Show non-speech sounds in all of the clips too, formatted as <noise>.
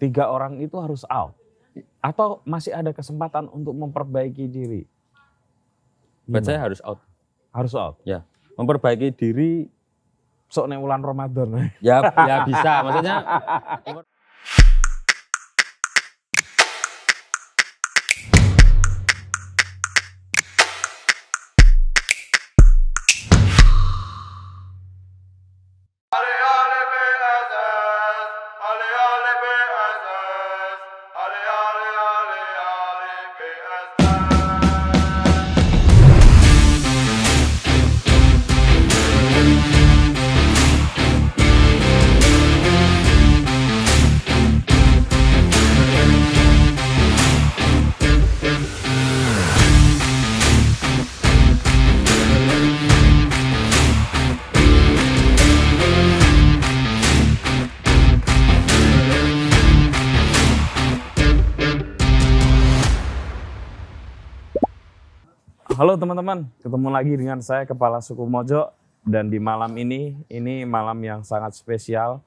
tiga orang itu harus out atau masih ada kesempatan untuk memperbaiki diri? Buat saya harus out. Harus out. Ya. Memperbaiki diri soalnya ulan Ramadan. Ya, ya bisa. Maksudnya <laughs> teman-teman, ketemu lagi dengan saya Kepala Suku Mojo dan di malam ini, ini malam yang sangat spesial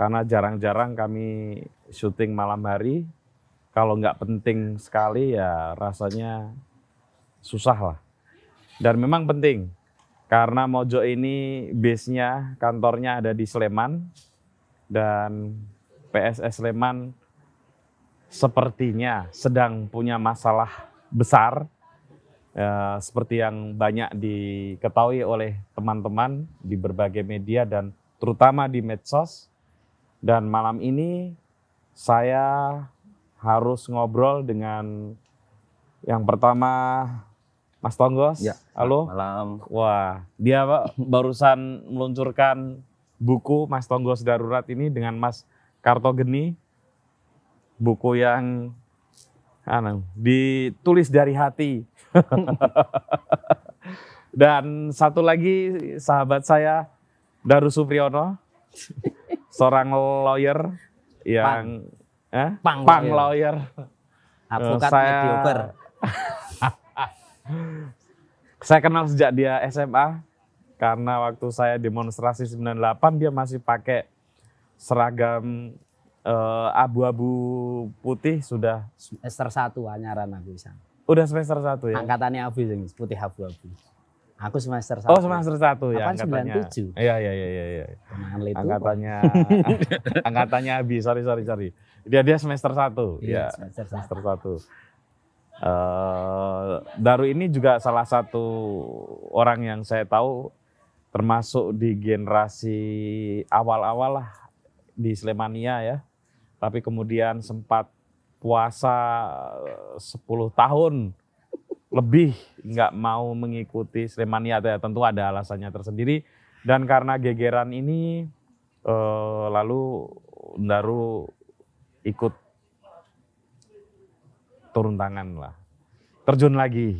karena jarang-jarang kami syuting malam hari. Kalau nggak penting sekali ya rasanya susah lah. Dan memang penting karena Mojo ini base-nya, kantornya ada di Sleman dan PSS Sleman sepertinya sedang punya masalah besar ya, seperti yang banyak diketahui oleh teman-teman di berbagai media dan terutama di medsos. Dan malam ini saya harus ngobrol dengan yang pertama Mas Tonggos. Ya, Halo. Malam. Wah, dia barusan meluncurkan buku Mas Tonggos Darurat ini dengan Mas Kartogeni. Buku yang anu, ditulis dari hati. <laughs> Dan satu lagi sahabat saya Daru Supriyono, seorang lawyer yang pang, eh? pang, lawyer. lawyer. Advokat saya, <laughs> saya kenal sejak dia SMA karena waktu saya demonstrasi 98 dia masih pakai seragam Eh, abu-abu putih sudah semester satu anyaran aku bisa. Udah semester satu ya. Angkatannya abu yang putih abu-abu. Aku semester oh, satu. Oh semester satu ya. Apaan sembilan tujuh? Iya iya iya iya. Ya. Angkatannya <laughs> angkatannya Abi sorry sorry sorry. Dia dia semester satu. Iya, ya. Semester, semester satu. Uh, Daru ini juga salah satu orang yang saya tahu termasuk di generasi awal-awal lah di Slemania ya tapi kemudian sempat puasa 10 eh, tahun lebih nggak mau mengikuti Slemania ya tentu ada alasannya tersendiri dan karena gegeran ini eh, lalu Daru ikut turun tangan lah terjun lagi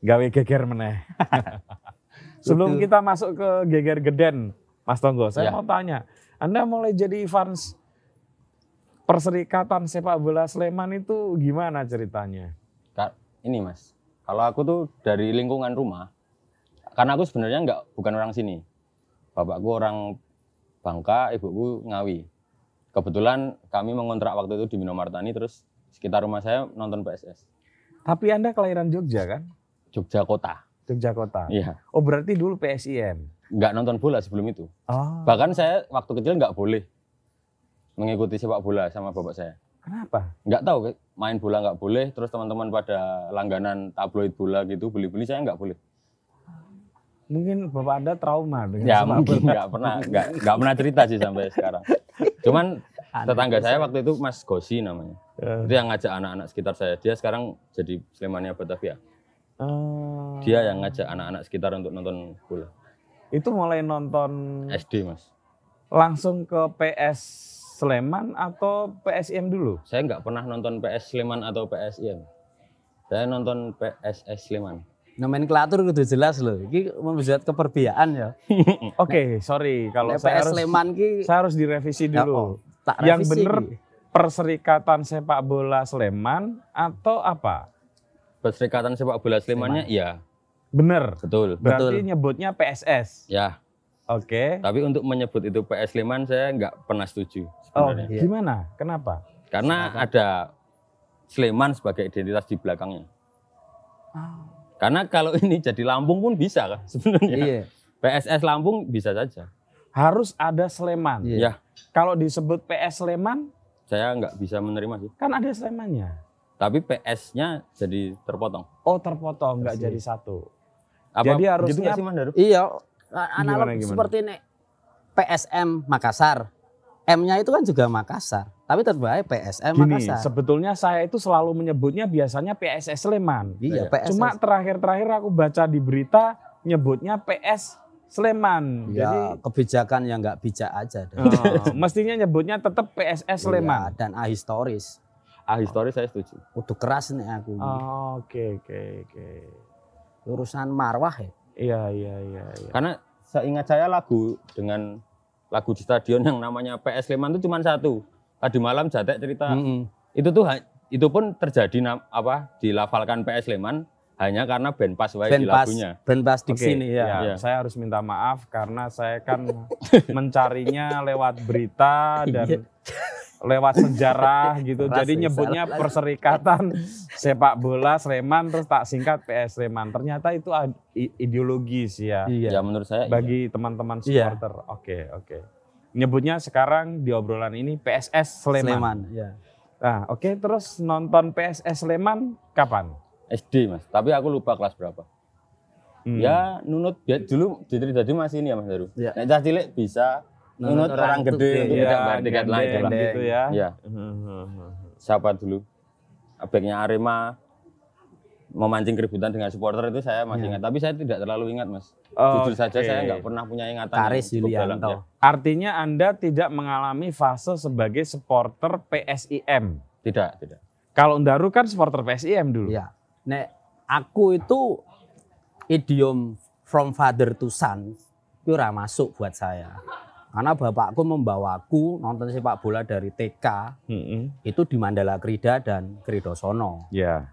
gawe geger meneh <laughs> sebelum kita masuk ke geger geden Mas Tonggo saya ya. mau tanya Anda mulai jadi fans Perserikatan sepak bola Sleman itu gimana ceritanya? ini Mas, kalau aku tuh dari lingkungan rumah, karena aku sebenarnya nggak bukan orang sini. Bapakku orang Bangka, ibuku Ngawi. Kebetulan kami mengontrak waktu itu di Minomartani terus sekitar rumah saya nonton PSS. Tapi Anda kelahiran Jogja kan? Jogja kota. Jogja kota. Iya. Oh berarti dulu PSM. Nggak nonton bola sebelum itu. Oh. Bahkan saya waktu kecil nggak boleh mengikuti sepak bola sama bapak saya. Kenapa? Nggak tahu, main bola nggak boleh. Terus teman-teman pada langganan tabloid bola gitu beli-beli saya nggak boleh. Mungkin bapak anda trauma dengan ya, mungkin bola. nggak pernah nggak nggak pernah cerita sih sampai sekarang. Cuman Aneh tetangga saya waktu itu Mas Gosi namanya. Uh. Eh. Itu yang ngajak anak-anak sekitar saya. Dia sekarang jadi Slemania ya? Batavia. Uh. Eh. Dia yang ngajak anak-anak sekitar untuk nonton bola. Itu mulai nonton SD mas. Langsung ke PS Sleman atau PSM dulu? Saya nggak pernah nonton PS Sleman atau PSM. Saya nonton PSS Sleman. Nomenklatur itu jelas loh. Ini membuat keperbiaan ya. <laughs> Oke, okay, sorry kalau saya PS harus, Sleman ki saya harus direvisi ya, dulu. Oh, tak revisi. Yang benar Perserikatan Sepak Bola Sleman atau apa? Perserikatan Sepak Bola Slemannya Sleman. iya. Bener. Betul. Berarti Betul. nyebutnya PSS. Ya. Oke. Okay. Tapi untuk menyebut itu PS Sleman saya nggak pernah setuju. Oh, sebenarnya. Oh, iya. gimana? Kenapa? Karena Kenapa? ada Sleman sebagai identitas di belakangnya. Oh. Karena kalau ini jadi Lampung pun bisa kan sebenarnya. Iya. PSS Lampung bisa saja. Harus ada Sleman. Iya. iya. Kalau disebut PS Sleman, saya nggak bisa menerima sih. Kan ada Slemannya. Tapi PS-nya jadi terpotong. Oh terpotong, nggak iya jadi satu. Apa, jadi harusnya. Gitu sih, Iya, analog gimana, gimana? seperti ini PSM Makassar. M-nya itu kan juga Makassar, tapi terbaik PSM Gini, Makassar. sebetulnya saya itu selalu menyebutnya biasanya PSS Sleman. Iya, iya. PSS. Cuma terakhir-terakhir aku baca di berita nyebutnya PS Sleman. Ya, Jadi kebijakan yang nggak bijak aja. Oh, mestinya nyebutnya tetap PSS iya, Sleman iya, dan ahistoris. Ah, ahistoris saya setuju. Udah keras nih aku. Ah, oke oke oke. Urusan marwah ya. Iya iya iya. iya. Karena seingat saya lagu dengan lagu di stadion yang namanya PS Sleman itu cuma satu. Tadi malam Jatek cerita mm -hmm. itu tuh itu pun terjadi apa dilafalkan PS Sleman hanya karena band pas wae di lagunya. Band pas di sini ya. ya. ya. Saya harus minta maaf karena saya kan <laughs> mencarinya lewat berita dan iya lewat sejarah <laughs> gitu. Jadi nyebutnya Perserikatan <laughs> Sepak Bola Sleman terus tak singkat PS Sleman. Ternyata itu ideologis ya. Iya, ya, menurut saya iya. bagi teman-teman iya. supporter. Iya. Oke, oke. Nyebutnya sekarang di obrolan ini PSS Sleman. Sleman iya. Nah, oke terus nonton PSS Sleman kapan? SD, Mas. Tapi aku lupa kelas berapa. Hmm. Ya nunut ya, dulu jadi tadi masih ini ya Mas Daru. Ya. Nah, cilik bisa menurut orang, orang gede itu ya, tidak dekat lain gitu, gitu ya. ya. Hmm, hmm, hmm, Siapa dulu? Abeknya Arema memancing keributan dengan supporter itu saya masih ya. ingat, tapi saya tidak terlalu ingat mas. Oh, Jujur saja saya nggak pernah punya ingatan. Karis ya. Artinya Anda tidak mengalami fase sebagai supporter PSIM? Tidak, tidak. Kalau Ndaru kan supporter PSIM dulu. Ya. Nek aku itu idiom from father to son itu masuk buat saya karena bapakku membawaku nonton sepak bola dari TK mm -hmm. itu di Mandala Krida dan Kridosono. Yeah.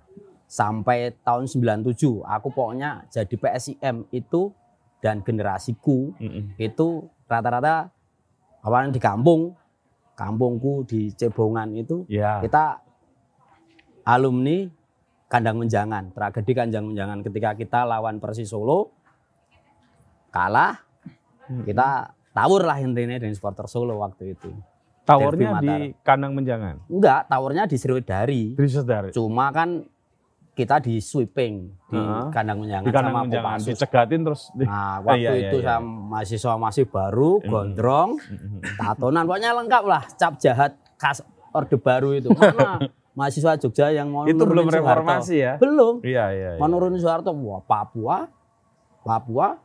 Sampai tahun 97 aku pokoknya jadi PSIM itu dan generasiku mm -hmm. itu rata-rata awalnya di kampung, kampungku di Cebongan itu yeah. kita alumni kandang menjangan, tragedi kandang menjangan ketika kita lawan Persis Solo kalah mm -hmm. kita tawur lah intinya dari supporter Solo waktu itu. Tawurnya di kandang menjangan? Enggak, tawurnya di Sriwedari. Di Sriwedari. Cuma kan kita di sweeping di uh kandang menjangan di kandang sama menjangan, Dicegatin terus. Di... Nah, <laughs> waktu iya, iya, itu iya. sama mahasiswa masih baru, mm-hmm. gondrong, mm-hmm. tatonan, pokoknya lengkap lah, cap jahat khas Orde Baru itu. <laughs> Mana mahasiswa Jogja yang mau Itu belum reformasi Soeharto. ya? Belum. Iya, iya. iya. Menurun Soeharto, wah Papua, Papua,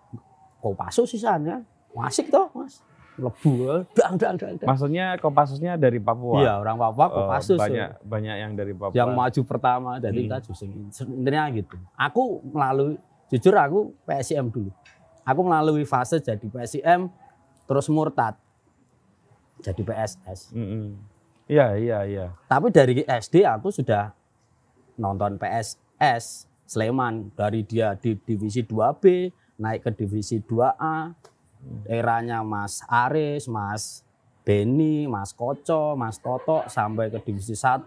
Kopassus sisanya masih toh, Mas. Lebu, dang, dang, dang, dang. Maksudnya Kopassusnya dari Papua? Iya, orang Papua oh, Kopassus. Uh, banyak, so. banyak yang dari Papua. Yang maju pertama, dari hmm. kita justru intinya gitu. Aku melalui, jujur aku PSM dulu. Aku melalui fase jadi PSM terus murtad jadi PSS. Iya mm -hmm. iya iya. Tapi dari SD aku sudah nonton PSS Sleman dari dia di divisi 2B naik ke divisi 2A eranya Mas Aris, Mas Beni, Mas Koco, Mas Toto sampai ke divisi 1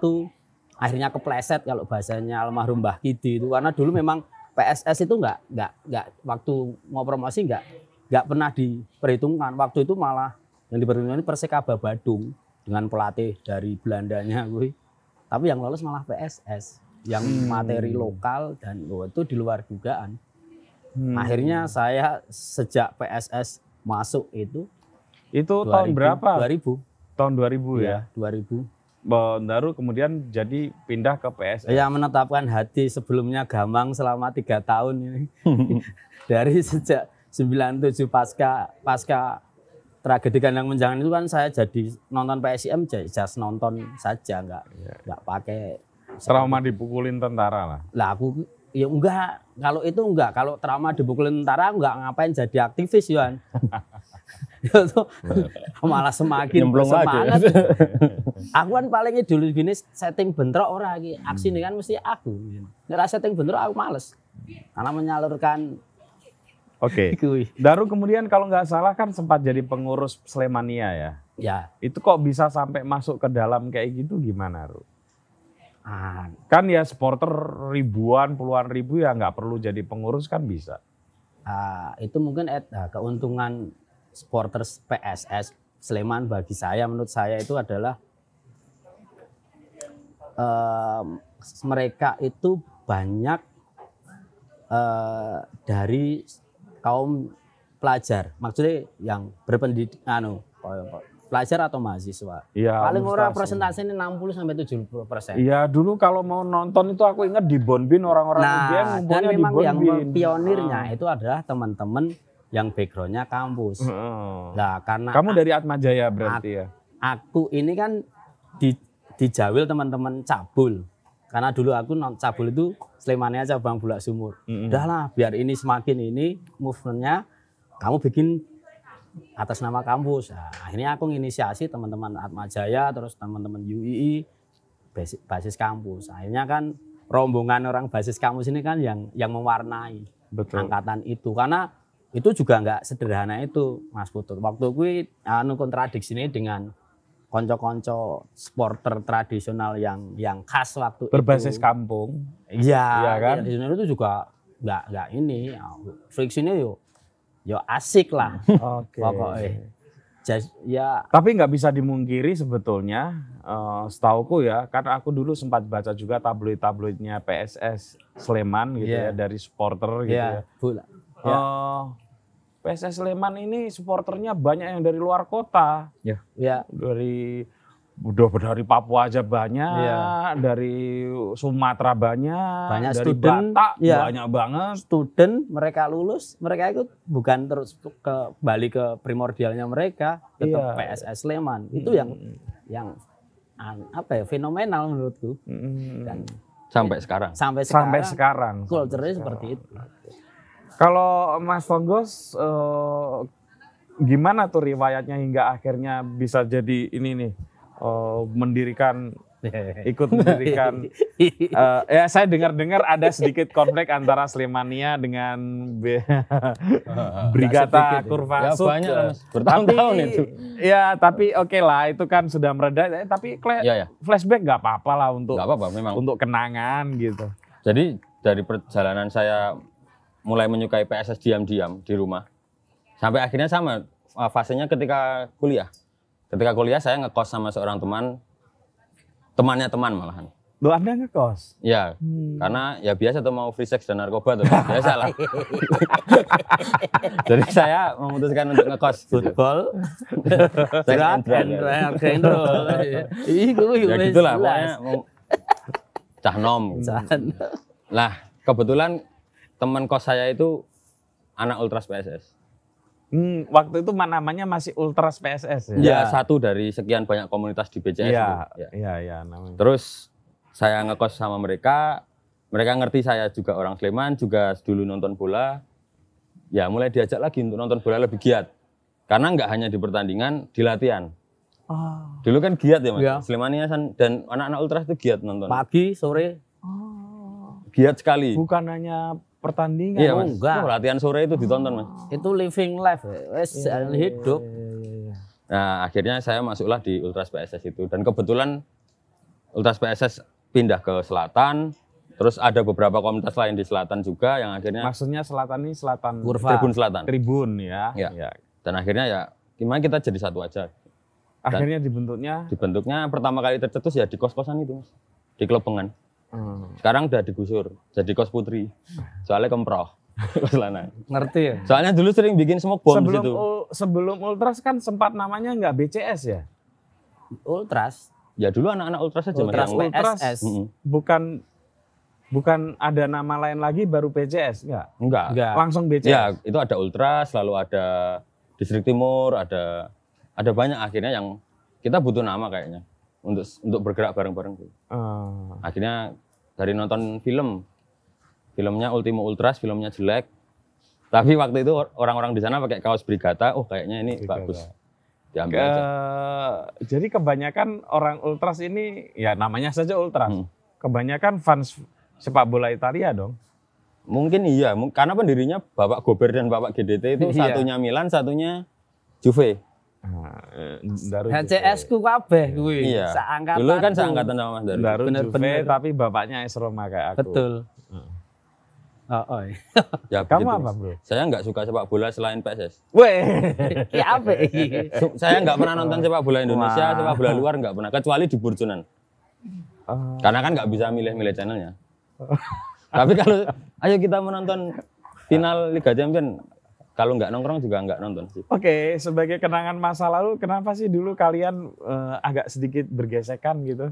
akhirnya kepleset kalau bahasanya almarhum Mbah Kidi itu karena dulu memang PSS itu enggak enggak enggak waktu mau promosi enggak enggak pernah diperhitungkan waktu itu malah yang diperhitungkan ini Badung dengan pelatih dari Belandanya gue tapi yang lolos malah PSS yang hmm. materi lokal dan oh, itu di luar dugaan hmm. akhirnya saya sejak PSS masuk itu itu 2000, tahun berapa 2000 tahun 2000 iya, ya, ya 2000 Bondaru kemudian jadi pindah ke PSS. Ya menetapkan hati sebelumnya gamang selama tiga tahun ini. <laughs> Dari sejak 97 pasca pasca tragedi kandang menjangan itu kan saya jadi nonton PSIM just nonton saja nggak ya. nggak pakai trauma dipukulin tentara lah. Lah aku ya enggak kalau itu enggak kalau trauma dibukulin tentara enggak ngapain jadi aktivis Yohan <laughs> ya iya. malah semakin Nyemplung semangat lagi. <laughs> aku kan paling dulu gini setting bentrok orang lagi aksi hmm. ini kan mesti aku nggak setting bentrok aku males karena menyalurkan Oke. Okay. <laughs> Iya. Daru kemudian kalau nggak salah kan sempat jadi pengurus Slemania ya. Ya. Itu kok bisa sampai masuk ke dalam kayak gitu gimana, Ru? Nah, kan ya supporter ribuan puluhan ribu ya nggak perlu jadi pengurus kan bisa. Uh, itu mungkin at, uh, ah, keuntungan supporter PSS Sleman bagi saya menurut saya itu adalah uh, mereka itu banyak uh, dari kaum pelajar maksudnya yang berpendidikan anu pelajar atau mahasiswa. Iya. Paling orang iya. persentasenya ini 60 sampai 70 persen. Iya dulu kalau mau nonton itu aku ingat di Bonbin orang-orang nah, dia dan memang di Bonbin. yang pionirnya ah. itu adalah teman-teman yang backgroundnya kampus. Hmm. Nah karena kamu dari Atmajaya berarti ya. Aku ini kan di dijawil teman-teman cabul. Karena dulu aku non cabul itu Slemannya cabang bulak sumur. Mm -hmm. Udahlah biar ini semakin ini movementnya kamu bikin atas nama kampus. Nah, akhirnya aku inisiasi teman-teman Atma Jaya, terus teman-teman UII, basis, basis kampus. Akhirnya kan rombongan orang basis kampus ini kan yang yang mewarnai Betul. angkatan itu karena itu juga nggak sederhana itu Mas Putut. Waktu gue anu kontradiksi ini dengan konco-konco sporter tradisional yang yang khas waktu berbasis itu. kampung. Iya, ya kan? Tradisional itu juga nggak nggak ini friksinya yuk Yo asik lah <laughs> okay. pokoknya. Just, ya. Tapi nggak bisa dimungkiri sebetulnya, uh, setauku ya, karena aku dulu sempat baca juga tabloid-tabloidnya PSS Sleman gitu yeah. ya iya. dari supporter gitu yeah. ya. Bola. Uh, yeah. PSS Sleman ini supporternya banyak yang dari luar kota. Ya. Yeah. Yeah. Dari udah dari Papua aja banyak, yeah. dari Sumatera banyak, banyak dari student, Batak yeah. banyak banget. Student mereka lulus, mereka itu bukan terus ke Bali ke primordialnya mereka, tetap yeah. PSS Sleman. Hmm. Itu yang yang apa ya fenomenal menurutku. Hmm. Dan sampai sekarang. Sampai sekarang. Sampai sekarang. Culture-nya seperti itu. Kalau Mas Fonggos uh, eh, gimana tuh riwayatnya hingga akhirnya bisa jadi ini nih? uh, mendirikan <laughs> ikut mendirikan uh, ya saya dengar-dengar ada sedikit konflik antara Slemania dengan B <laughs> Brigata Kurva ya, banyak bertahun-tahun itu ya tapi oke okay lah itu kan sudah mereda eh, tapi ya, ya. flashback nggak apa-apa lah untuk gak apa -apa, memang. untuk kenangan gitu jadi dari perjalanan saya mulai menyukai PSS diam-diam di rumah sampai akhirnya sama eh, fasenya ketika kuliah Ketika kuliah saya ngekos sama seorang teman, temannya teman malahan. Lo Anda ngekos? Ya, hmm. karena ya biasa tuh mau free sex dan narkoba tuh, <laughs> biasa lah. <laughs> Jadi saya memutuskan untuk ngekos gitu. football, <laughs> sex and drug. Iya. ya gitulah, pokoknya mau cah nom. Lah, kebetulan teman kos saya itu anak ultras PSS. Hmm, waktu itu namanya masih Ultras PSS ya. Iya, satu dari sekian banyak komunitas di BCS. Iya, iya, iya, iya namanya. Terus saya ngekos sama mereka, mereka ngerti saya juga orang Sleman, juga dulu nonton bola. Ya, mulai diajak lagi untuk nonton bola lebih giat. Karena nggak hanya di pertandingan, di latihan. Oh. Dulu kan giat ya, Mas. Ya. Slemania dan anak-anak Ultras itu giat nonton. Pagi, sore. Oh. Giat sekali. Bukan hanya pertandingan. Iya, mas. enggak. Itu latihan sore itu ditonton, Mas. Itu living life, wes iya, iya, hidup. Iya, nah, akhirnya saya masuklah di Ultras PSS itu dan kebetulan Ultras PSS pindah ke selatan, terus ada beberapa komunitas lain di selatan juga yang akhirnya Maksudnya selatan ini selatan Kurva. Tribun Selatan. Tribun ya. ya. ya. Dan akhirnya ya gimana kita jadi satu aja. Dan akhirnya dibentuknya dibentuknya pertama kali tercetus ya di kos-kosan itu, Mas. Di kelopengan. Hmm. Sekarang udah digusur, jadi kos putri. Soalnya kemproh. <laughs> kos lanang. Ngerti ya? Soalnya dulu sering bikin smoke bomb sebelum situ. U, sebelum Ultras kan sempat namanya nggak BCS ya? Ultras. Ya dulu anak-anak Ultras aja Ultras, yang Ultras. mm-hmm. Bukan bukan ada nama lain lagi baru PCS enggak? Enggak. enggak. Langsung BCS. Ya, itu ada Ultras, lalu ada Distrik Timur, ada ada banyak akhirnya yang kita butuh nama kayaknya untuk untuk bergerak bareng-bareng gitu. Akhirnya dari nonton film filmnya Ultimo Ultras filmnya jelek tapi waktu itu orang-orang di sana pakai kaos Brigata oh kayaknya ini Brigata. bagus Ke, aja. jadi kebanyakan orang Ultras ini ya namanya saja Ultras hmm. kebanyakan fans sepak bola Italia dong mungkin iya karena pendirinya bapak Gober dan bapak GDT itu <laughs> iya. satunya Milan satunya Juve Nah, eh, Daru HCS nah, ku kabeh kuwi. Iya. Seangkatan. Dulu kan seangkatan sama Mas Daru. Daru bener, Juve, bener. tapi bapaknya es Roma kayak aku. Betul. Oh, oh. Iya. ya, Kamu gitu. apa bro? Saya enggak suka sepak bola selain PSS. Weh, <laughs> ya apa? saya enggak pernah nonton sepak bola Indonesia, sepak bola luar enggak pernah, kecuali di Burjunan. Ah. Karena kan enggak bisa milih-milih channelnya. <laughs> Tapi kalau ayo kita menonton final Liga Champions kalau nggak nongkrong juga nggak nonton sih. Oke, okay, sebagai kenangan masa lalu, kenapa sih dulu kalian uh, agak sedikit bergesekan gitu?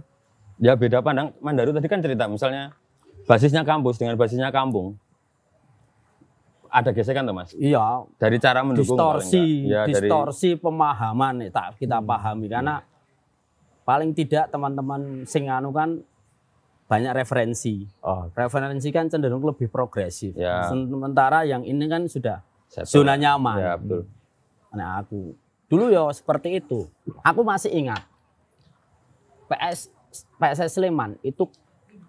Ya beda pandang. Mandaru tadi kan cerita, misalnya basisnya kampus dengan basisnya kampung, ada gesekan tuh mas? Iya. Dari cara mendukung distorsi, ya, distorsi dari... pemahaman tak kita hmm. pahami karena hmm. paling tidak teman-teman Singanu kan banyak referensi. Oh. Referensi kan cenderung lebih progresif. Ya. Sementara yang ini kan sudah satu. Zona nyaman. Ya, betul. Nah, aku dulu ya seperti itu. Aku masih ingat PS PS Sleman itu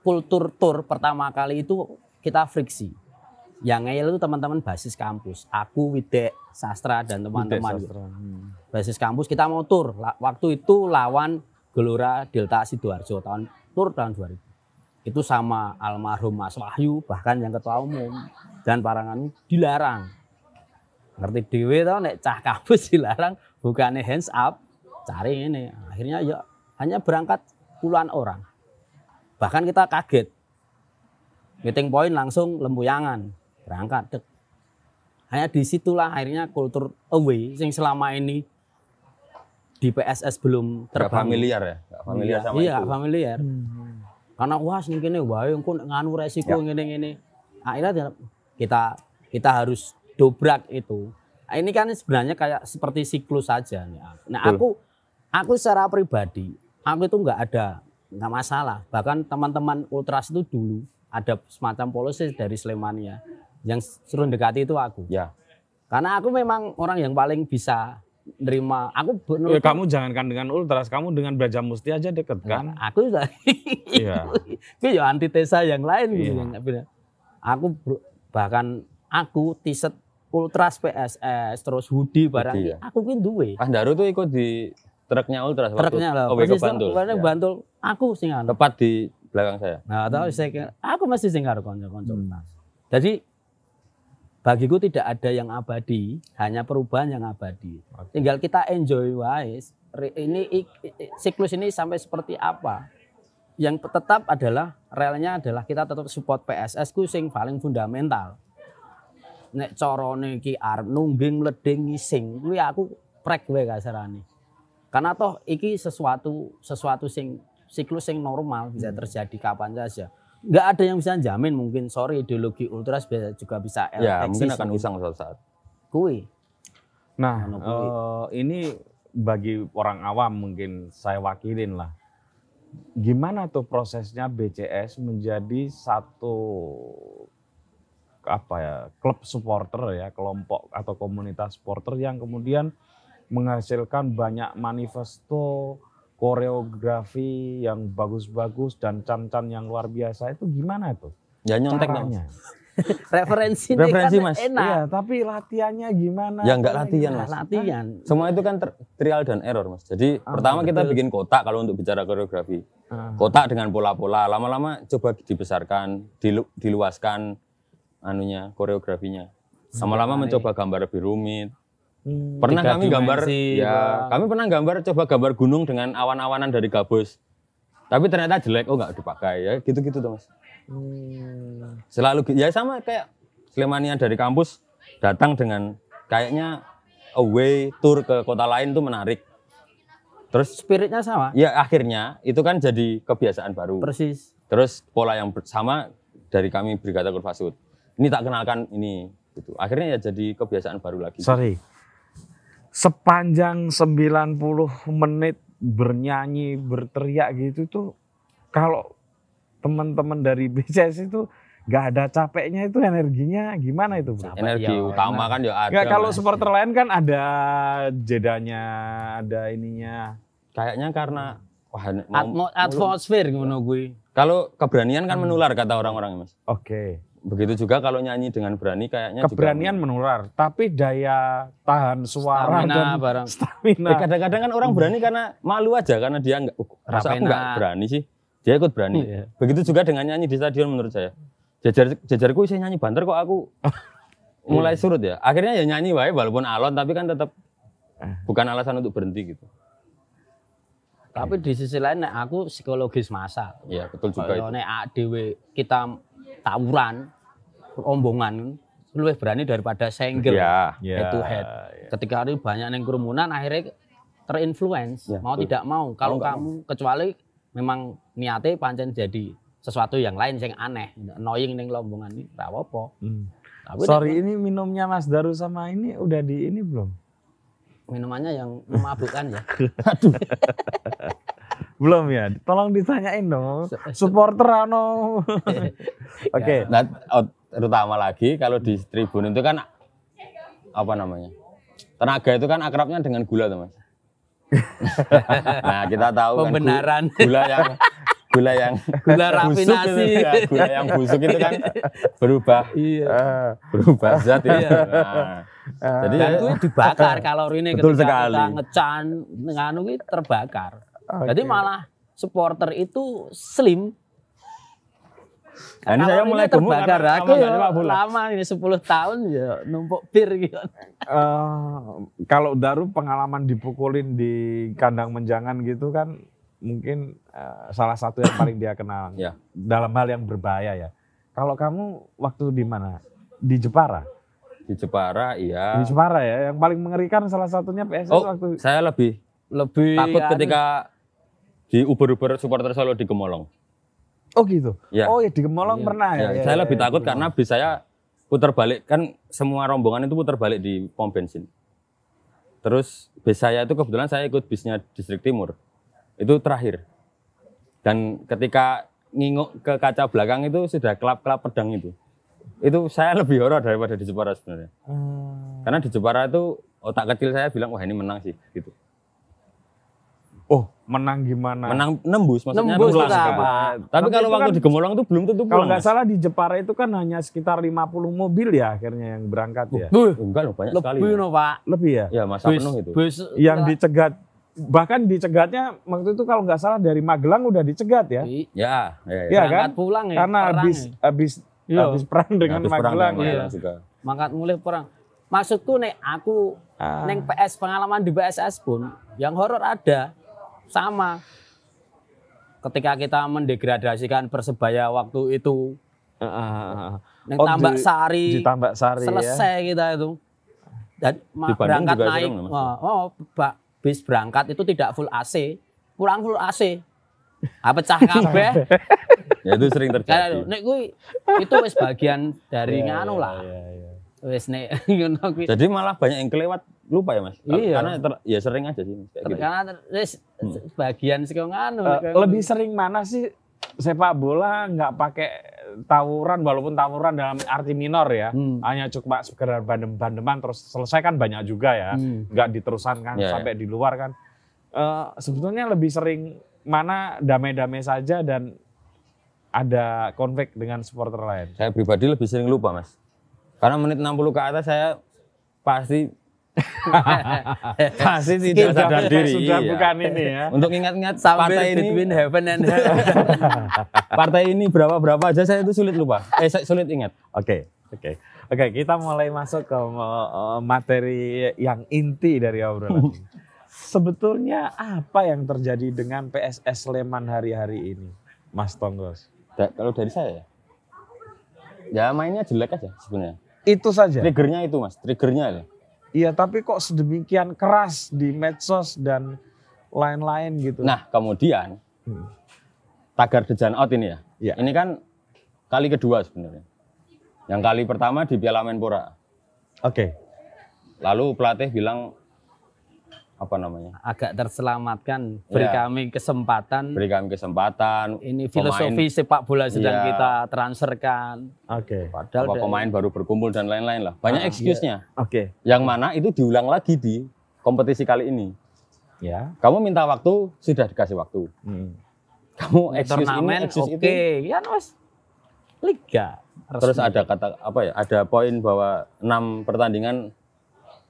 kultur tour pertama kali itu kita friksi. Yang ngeyel itu teman-teman basis kampus. Aku, Widek, Sastra, dan teman-teman. Hmm. Basis kampus kita mau tour. Waktu itu lawan Gelora Delta Sidoarjo tahun tour tahun 2000. Itu sama almarhum Mas Wahyu, bahkan yang ketua umum dan parangan dilarang ngerti dewe tau nek cah kabus <laughs> dilarang bukannya hands up cari ini akhirnya ya hanya berangkat puluhan orang bahkan kita kaget meeting point langsung lembuyangan berangkat dek hanya disitulah akhirnya kultur away yang selama ini di PSS belum terbangun. familiar ya, gak familiar iya, sama iya, itu. familiar. Hmm. Karena wah sing wah yang nganu resiko ini ya. ini Akhirnya kita kita harus dobrak itu. Nah, ini kan sebenarnya kayak seperti siklus saja. Nah aku aku secara pribadi aku itu nggak ada nggak masalah. Bahkan teman-teman ultras itu dulu ada semacam polisi dari Slemania yang suruh dekati itu aku. Ya. Karena aku memang orang yang paling bisa nerima. Aku benar. Ya, kamu jangankan dengan ultras, kamu dengan Braja Musti aja deket kan? Nah, aku juga. <laughs> Iya. ya antitesa yang lain gitu, iya. Aku bahkan aku tiset Ultras PSS, terus Hudi barang ya. aku kuwi duwe. Mas Daru tuh ikut di truknya Ultras Truknya waktu Oh, ke Bantul. Ya. Bantul. Aku sing anu. Tepat di belakang saya. Nah, tahu hmm. saya aku masih sing karo kanca-kanca Hmm. Jadi bagiku tidak ada yang abadi, hanya perubahan yang abadi. Okay. Tinggal kita enjoy wise Ini siklus ini sampai seperti apa? Yang tetap adalah realnya adalah kita tetap support PSS ku sing paling fundamental nek carane iki arep nungging mleding ngising kuwi aku prek wae kasarane. Karena toh iki sesuatu sesuatu sing siklus sing normal bisa hmm. terjadi kapan saja. Nggak ada yang bisa jamin mungkin sorry ideologi ultras bisa juga bisa ya, mungkin akan usang gitu. suatu saat. Kui. Nah, uh, ini bagi orang awam mungkin saya wakilin lah. Gimana tuh prosesnya BCS menjadi satu apa ya klub supporter ya kelompok atau komunitas supporter yang kemudian menghasilkan banyak manifesto koreografi yang bagus-bagus dan cancan yang luar biasa itu gimana itu Ya nyontek dong. <laughs> Referensi Referensi kan mas. Enak. Iya, tapi latihannya gimana? Ya enggak latihan iya, mas. Latihan. Semua itu kan trial dan error mas. Jadi ah, pertama betul. kita bikin kotak kalau untuk bicara koreografi. Ah. Kotak dengan pola-pola. Lama-lama coba dibesarkan, dilu diluaskan anunya koreografinya. Sama iya, lama mencoba gambar lebih rumit. Hmm, pernah kami gambar ya, ya, kami pernah gambar coba gambar gunung dengan awan-awanan dari gabus. Tapi ternyata jelek, oh nggak dipakai ya, gitu-gitu tuh mas. Hmm. Selalu ya sama kayak Slemanian dari kampus datang dengan kayaknya away tour ke kota lain tuh menarik. Terus spiritnya sama? Ya akhirnya itu kan jadi kebiasaan baru. Persis. Terus pola yang sama dari kami Brigada Kurvasud ini tak kenalkan ini gitu. Akhirnya ya jadi kebiasaan baru lagi. Sorry. Sepanjang 90 menit bernyanyi, berteriak gitu tuh kalau teman-teman dari BCS <laughs> itu nggak ada capeknya itu energinya gimana itu bro? Energi ya, utama enak. kan ya ada. Gak, kalau mas. supporter lain kan ada jedanya, ada ininya. Kayaknya karena wah Atmo, atmosfer gimana gue. Kalau keberanian kan menular kata orang-orang ya, mas. Oke. Okay. Begitu juga kalau nyanyi dengan berani kayaknya keberanian menular, tapi daya tahan suara stamina, dan barang. stamina. kadang eh, kadang-kadang kan orang berani karena malu aja karena dia nggak oh, rasa aku nggak berani sih. Dia ikut berani. Iya. Begitu juga dengan nyanyi di stadion menurut saya. Jajar jajarku saya nyanyi banter kok aku <laughs> mulai iya. surut ya. Akhirnya ya nyanyi wae walaupun alon tapi kan tetap bukan alasan untuk berhenti gitu. Tapi di sisi lain aku psikologis masa. Iya, betul juga Kalau itu. Nek kita tawuran, rombongan, lebih berani daripada senggel ya, ya, head to head. Ya. Ketika hari banyak yang kerumunan akhirnya terinfluence ya, mau betul. tidak mau kalau Enggak. kamu kecuali memang niatnya pancen jadi sesuatu yang lain yang aneh annoying neng lombongan ini tak apa hmm. Tapi sorry ini minumnya Mas Daru sama ini udah di ini belum minumannya yang memabukkan ya <laughs> <laughs> Belum ya. Tolong ditanyain dong. Eh, Supporter ano. <laughs> Oke. Okay. Ya, nah, oh, terutama lagi kalau di tribun itu kan apa namanya? Tenaga itu kan akrabnya dengan gula, teman. <laughs> nah, kita tahu kan Pembenaran. kan gula yang gula yang gula rafinasi itu, kan, ya, gula yang busuk itu kan berubah iya. berubah zat ya. iya. nah, jadi nah, ya- itu dibakar kalorinya ini ketika sekali. kita ngecan nganu itu terbakar Okay. Jadi malah supporter itu slim. Nah, ini saya mulai gemuk terbakar karena, aku ya, lama ini 10 tahun ya numpuk bir gitu. Uh, kalau Daru pengalaman dipukulin di kandang menjangan gitu kan mungkin uh, salah satu yang paling dia kenal ya. dalam hal yang berbahaya ya. Kalau kamu waktu di mana? Di Jepara di Jepara iya di Jepara ya yang paling mengerikan salah satunya PSS oh, waktu saya lebih lebih takut anu. ketika di uber-uber supporter Solo di Gemolong. Oh gitu. Ya. Oh ya di Gemolong ya. pernah ya. ya. Saya ya, lebih ya, takut ya. karena bis saya putar balik kan semua rombongan itu putar balik di pom bensin. Terus bis saya itu kebetulan saya ikut bisnya Distrik Timur. Itu terakhir. Dan ketika nginguk ke kaca belakang itu sudah kelap-kelap pedang itu. Itu saya <laughs> lebih horor daripada di Jepara sebenarnya. Hmm. Karena di Jepara itu otak kecil saya bilang wah ini menang sih gitu. Oh, menang gimana? Menang nembus maksudnya nembus, nembus kita, Tapi, Tapi kalau waktu kan, di Gemolong itu belum tentu Kalau nggak salah di Jepara itu kan hanya sekitar 50 mobil ya akhirnya yang berangkat ya. Uh, enggak loh banyak Lebih sekali. Lebih ya. no, Pak. Lebih ya? Ya masa bus, penuh itu. Bus, yang dicegat bahkan dicegatnya waktu itu kalau nggak salah dari Magelang udah dicegat ya. Iya, ya, ya, ya iya kan? pulang ya. Karena perang, habis ya. habis iya. habis perang dengan habis Magelang perang ya. Juga. Mangkat mulai perang. Maksudku nek aku ah. neng PS pengalaman di BSS pun yang horor ada sama ketika kita mendegradasikan persebaya waktu itu uh, uh, uh. oh, tambak sari tambak sari ya. selesai ya? kita itu dan berangkat naik oh, oh bak, bis berangkat itu tidak full AC kurang full AC apa ah, cah kabeh <laughs> ya itu sering ya, terjadi nek kuwi itu wis bagian dari yeah, nganu iya, lah yeah, yeah, yeah. wis nek <laughs> ngono kuwi jadi malah banyak yang kelewat lupa ya mas iya. karena ter, ya sering aja sih kayak gitu. karena ter, hmm. bagian sih uh, lebih gitu. sering mana sih sepak bola nggak pakai tawuran walaupun tawuran dalam arti minor ya hmm. hanya cuma sekedar bandem-bandeman terus selesaikan banyak juga ya hmm. nggak diterusan kan yeah, ya. sampai yeah. di luar kan uh, sebetulnya lebih sering mana damai-damai saja dan ada konflik dengan supporter lain? Saya pribadi lebih sering lupa, Mas. Karena menit 60 ke atas saya pasti <laughs> Pasti tidak sadar diri. Sudah iya. bukan ini ya. Untuk ingat-ingat partai ini between heaven and hell. <laughs> partai ini berapa-berapa aja saya itu sulit lupa. Eh sulit ingat. Oke. Okay. Oke. Okay. Oke, okay, kita mulai masuk ke eh, materi yang inti dari obrolan. <laughs> Sebetulnya apa yang terjadi dengan PSS Sleman hari-hari ini, Mas Tonggos? Da, kalau dari saya ya? Ya mainnya jelek aja sebenarnya. Itu saja. Triggernya itu, Mas. Triggernya ya Iya, tapi kok sedemikian keras di medsos dan lain-lain gitu. Nah, kemudian hmm. tagar dejan out ini ya. ya. Ini kan kali kedua sebenarnya. Yang kali pertama di Piala Menpora. Oke. Okay. Lalu pelatih bilang apa namanya agak terselamatkan iya. beri yeah. kami kesempatan beri kami kesempatan ini filosofi pemain, sepak bola sedang yeah. kita transferkan oke okay. padahal pemain baru berkumpul dan lain-lain lah banyak ah, iya. excuse-nya yeah. oke okay. yang mana itu diulang lagi di kompetisi kali ini ya kamu minta waktu sudah dikasih waktu hmm. kamu excuse ini, excuse oke okay. itu. ya mas liga terus ada kata apa ya ada poin bahwa enam pertandingan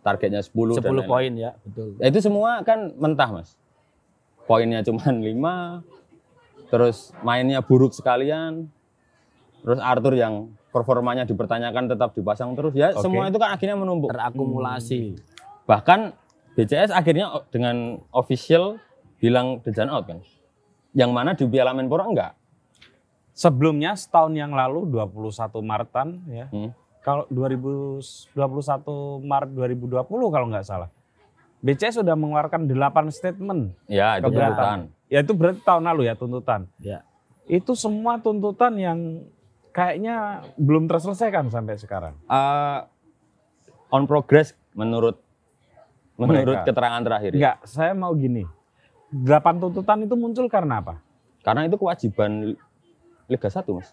targetnya 10 10 poin ya, betul. Ya, itu semua kan mentah, Mas. Poinnya cuma 5. Terus mainnya buruk sekalian. Terus Arthur yang performanya dipertanyakan tetap dipasang terus ya, okay. semua itu kan akhirnya menumpuk terakumulasi. Hmm. Bahkan BCS akhirnya dengan official bilang dejan out kan. Yang mana di Piala Menpora enggak. Sebelumnya setahun yang lalu 21 Maretan ya. Hmm kalau 2021 Maret 2020 kalau nggak salah. BCA sudah mengeluarkan 8 statement. Ya, itu keberatan. tuntutan. Ya itu berarti tahun lalu ya tuntutan. Ya. Itu semua tuntutan yang kayaknya belum terselesaikan sampai sekarang. Uh, on progress menurut menurut keterangan terakhir. Ya? saya mau gini. 8 tuntutan itu muncul karena apa? Karena itu kewajiban Liga 1, Mas.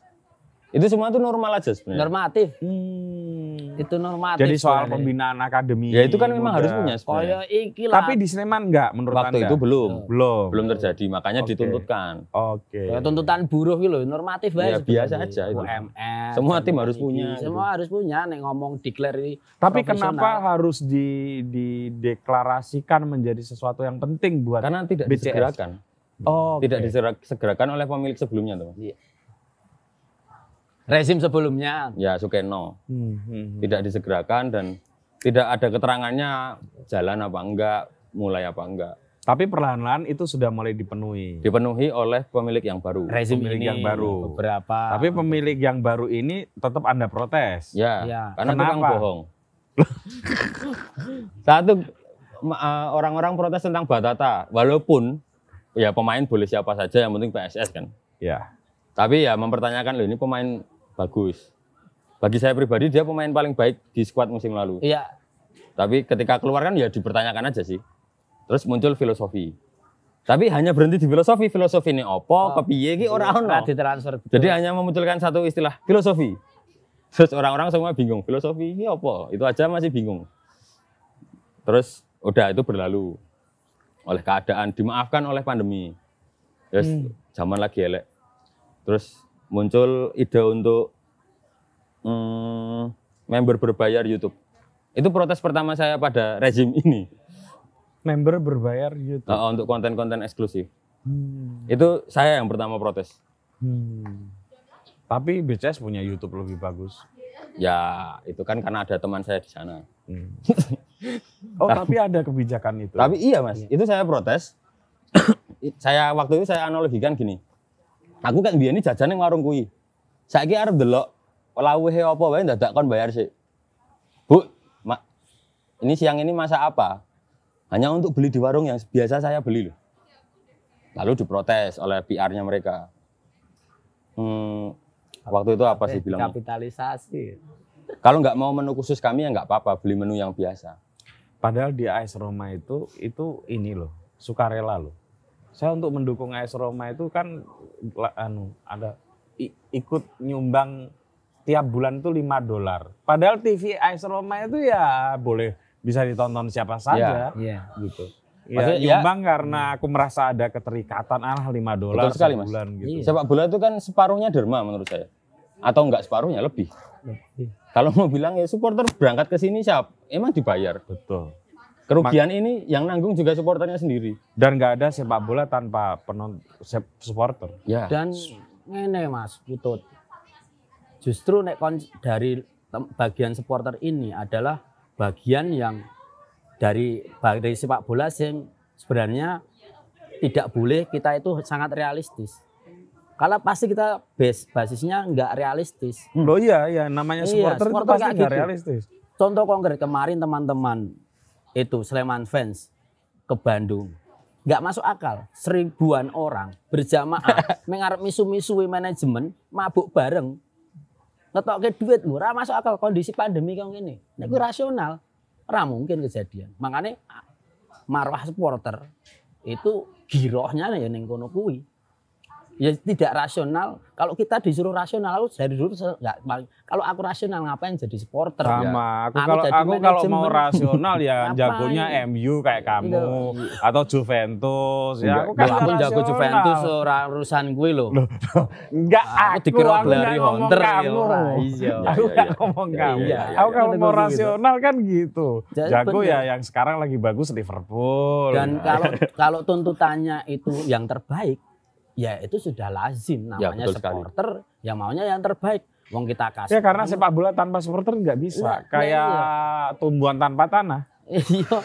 Itu semua itu normal aja sebenarnya. Normatif. Hmm. Itu normatif. Jadi soal sebenernya. pembinaan akademi. Ya itu kan memang harus punya sebenarnya. iki lah. Tapi di Sleman enggak menurut Waktu Anda? itu belum. Belum. Belum terjadi, makanya okay. dituntutkan. Oke. Okay. tuntutan buruh gitu loh, normatif banget. Ya, biasa aja itu. UMN, Semua tim harus punya. Semua harus punya nih ngomong declare ini. Tapi kenapa harus di dideklarasikan menjadi sesuatu yang penting buat Karena tidak BCS. disegerakan. Oh, okay. tidak disegerakan oleh pemilik sebelumnya, teman. Iya rezim sebelumnya. Ya Sukeno. Hmm, hmm, hmm, Tidak disegerakan dan tidak ada keterangannya jalan apa enggak, mulai apa enggak. Tapi perlahan-lahan itu sudah mulai dipenuhi. Dipenuhi oleh pemilik yang baru. Rezim pemilik ini yang baru. Beberapa. Tapi pemilik yang baru ini tetap Anda protes. Ya. ya. Karena Kenapa? tukang bohong. <laughs> Satu eh, orang-orang protes tentang Batata, walaupun ya pemain boleh siapa saja yang penting PSS kan. Ya. Tapi ya mempertanyakan loh ini pemain bagus. Bagi saya pribadi dia pemain paling baik di skuad musim lalu. Iya. Tapi ketika keluar kan ya dipertanyakan aja sih. Terus muncul filosofi. Tapi hanya berhenti di filosofi. Filosofi ini opo, oh, kepiye ki ora ono. ditransfer. Jadi hanya memunculkan satu istilah filosofi. Terus orang-orang semua bingung, filosofi ini opo? Itu aja masih bingung. Terus udah itu berlalu oleh keadaan, dimaafkan oleh pandemi. Terus hmm. zaman lagi elek terus muncul ide untuk hmm, member berbayar YouTube itu protes pertama saya pada rezim <laughs> ini member berbayar YouTube uh, untuk konten-konten eksklusif hmm. itu saya yang pertama protes hmm. tapi BCS punya YouTube lebih bagus ya itu kan karena ada teman saya di sana hmm. <laughs> oh tapi, tapi ada kebijakan itu tapi iya mas iya. itu saya protes <coughs> saya waktu itu saya analogikan gini Aku kan ini jajan yang warung kui. saya kira arep delok he apa wae dadak kon bayar sih. Bu, mak, ini siang ini masa apa? Hanya untuk beli di warung yang biasa saya beli loh. Lalu diprotes oleh PR-nya mereka. Hmm, waktu itu apa sih bilang? Kapitalisasi. Kalau nggak mau menu khusus kami ya nggak apa-apa, beli menu yang biasa. Padahal di AS Roma itu itu ini loh, sukarela loh saya untuk mendukung AS Roma itu kan anu ada ikut nyumbang tiap bulan itu 5 dolar. Padahal TV AS Roma itu ya boleh bisa ditonton siapa iya, saja ya, gitu. Ya, Maksudnya ya, nyumbang ya, karena aku merasa ada keterikatan ah 5 dolar sekali mas. bulan gitu. Iya. Sepak bola itu kan separuhnya derma menurut saya. Atau enggak separuhnya lebih. lebih. Kalau mau bilang ya supporter berangkat ke sini siap emang dibayar. Betul. Kerugian Mak ini yang nanggung juga supporternya sendiri. Dan nggak ada sepak bola tanpa penonton supporter. Ya. Dan ini Mas gitu. Justru nek dari bagian supporter ini adalah bagian yang dari dari sepak bola yang sebenarnya tidak boleh kita itu sangat realistis. Kalau pasti kita base basisnya nggak realistis. Oh iya, iya namanya supporter, iya, supporter itu pasti nggak gitu. realistis. Contoh konkret kemarin teman-teman itu Sleman fans ke Bandung nggak masuk akal seribuan orang berjamaah <laughs> mengarep misu-misu manajemen mabuk bareng ngetok ke duit lu masuk akal kondisi pandemi kayak gini nah, gue rasional ramungkin mungkin kejadian makanya ah, marwah supporter itu girohnya ya nih, neng kono ya tidak rasional. Kalau kita disuruh rasional, aku dari dulu nggak. Kalau aku rasional ngapain jadi supporter? Sama. Ya? Aku, aku kalau aku kalau mau rasional ya jagonya MU kayak iya. kamu atau Juventus. Ya, aku kan aku jago Juventus orang urusan gue loh. loh, loh. Enggak aku, aku dikira dari Hunter kamu. Aku nggak ngomong kamu. Aku kalau mau gitu. rasional kan gitu. Jago ya yang sekarang lagi bagus Liverpool. Dan nah. kalau kalau tuntutannya itu yang terbaik ya itu sudah lazim ya, namanya ya, supporter sekali. yang maunya yang terbaik wong kita kasih. Ya karena sepak bola tanpa supporter nggak bisa. Nah, Kayak ya, ya. tumbuhan tanpa tanah. Iya.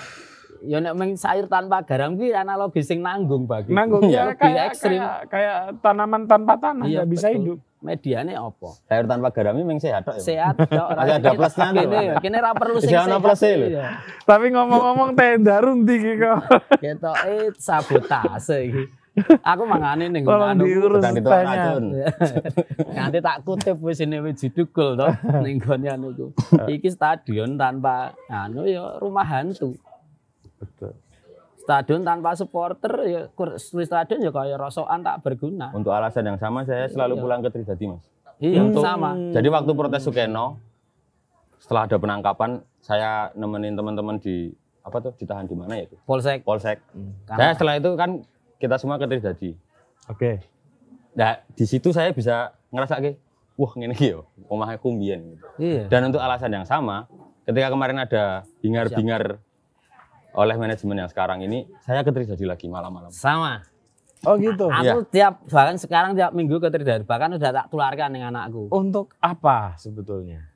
ya nek meng sayur tanpa garam kuwi analogi sing nanggung bagi. Nanggung iya, ya kayak ekstrim. Kayak, kayak tanaman tanpa tanah iya, nggak iya, bisa hidup. Mediane apa? Sayur tanpa garam meng sehat tok. Sehat tok. Ada ada plusnya lho. Kene kene ra perlu sing sehat. plus lho. Iya. Tapi ngomong-ngomong tenda rundi iki kok. Ketoke eh, sabotase iki. Aku mangane ning ngono anu Sedang Nanti <laughs> tak kutip wis ini wis jidugul to ning gone anu ku. <laughs> Iki stadion tanpa anu ya rumah hantu. Betul. Stadion tanpa supporter ya stadion ya kayak rosokan tak berguna. Untuk alasan yang sama saya iya. selalu iya. pulang ke Tridadi, Mas. Iya, Untuk, sama. Jadi waktu protes Sukeno setelah ada penangkapan saya nemenin teman-teman di apa tuh ditahan di mana ya itu? Polsek. Polsek. Hmm. Saya setelah itu kan kita semua ke Trisdadi. Oke. Okay. Nah, di situ saya bisa ngerasa ke, wah ngene iki yo, omahe kumbian Iya. Dan untuk alasan yang sama, ketika kemarin ada bingar-bingar oleh manajemen yang sekarang ini, saya ke Trisdadi lagi malam-malam. Sama. Oh gitu. aku ya. tiap bahkan sekarang tiap minggu ke Trisdadi, bahkan udah tak tularkan dengan anakku. Untuk apa sebetulnya?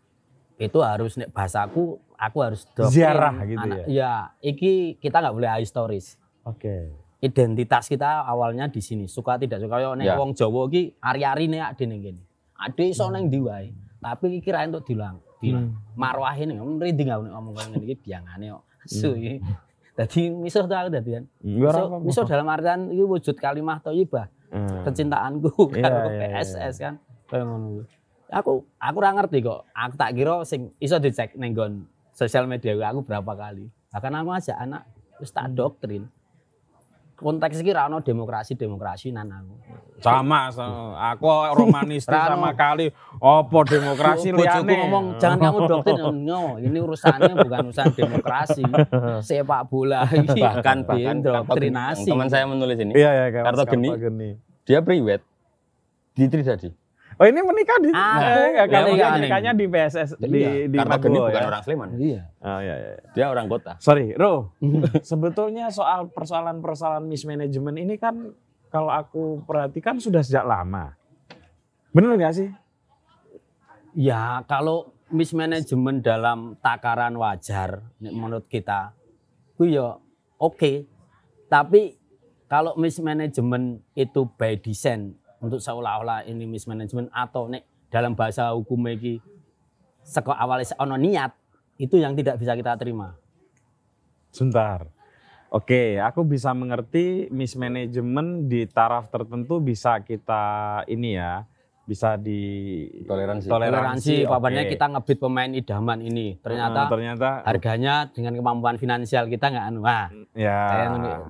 Itu harus nek bahasaku aku harus ziarah gitu anak, ya. Iya, iki kita nggak boleh historis. Oke. Okay identitas kita awalnya di sini suka tidak suka yo neng ya. wong Jawa ki ari-ari nek ade ning kene. Ade iso hmm. neng ndi wae. Tapi kira untuk entuk dilang. Dilang. Hmm. Marwahe ning ngomong kaya ngene iki biangane kok. Asu hmm. iki. Dadi misuh to aku dadi kan. Hmm. Ya misuh dalam artian iki wujud kalimah iba Hmm. Kecintaanku <laughs> karo yeah, iya, iya. PSS kan. Aku aku ora ngerti kok. Aku tak kira sing iso dicek ning sosial media aku berapa kali. Bahkan aku aja anak wis tak doktrin konteks iki ra demokrasi-demokrasi nan aku. Sama, sama. aku romanis <laughs> sama kali opo demokrasi liyane. Bojoku ngomong jangan kamu doktrin no, <laughs> ini urusannya bukan urusan demokrasi. <laughs> Sepak bola ini bahkan iya, bahkan doktrinasi. Teman saya menulis ini. Iya, iya, Kartogeni. Geni. Dia priwet di Trisadi. Oh ini menikah di ah, nah, ya, ya, nikahnya di PSS iya. di di Karena Bogor, ya. bukan orang Sleman. Iya. Oh iya, iya iya. Dia orang kota. Sorry, Ro. <laughs> sebetulnya soal persoalan-persoalan mismanagement ini kan kalau aku perhatikan sudah sejak lama. Benar nggak sih? Ya, kalau mismanagement dalam takaran wajar menurut kita itu ya oke. Okay. Tapi kalau mismanagement itu by design untuk seolah-olah ini mismanagement atau nek dalam bahasa hukum lagi seko awalnya seono niat itu yang tidak bisa kita terima. Sebentar. Oke, aku bisa mengerti mismanagement di taraf tertentu bisa kita ini ya, bisa di toleransi. Toleransi, toleransi kita ngebit pemain idaman ini. Ternyata, hmm, ternyata harganya dengan kemampuan finansial kita nggak anu. Wah. Ya.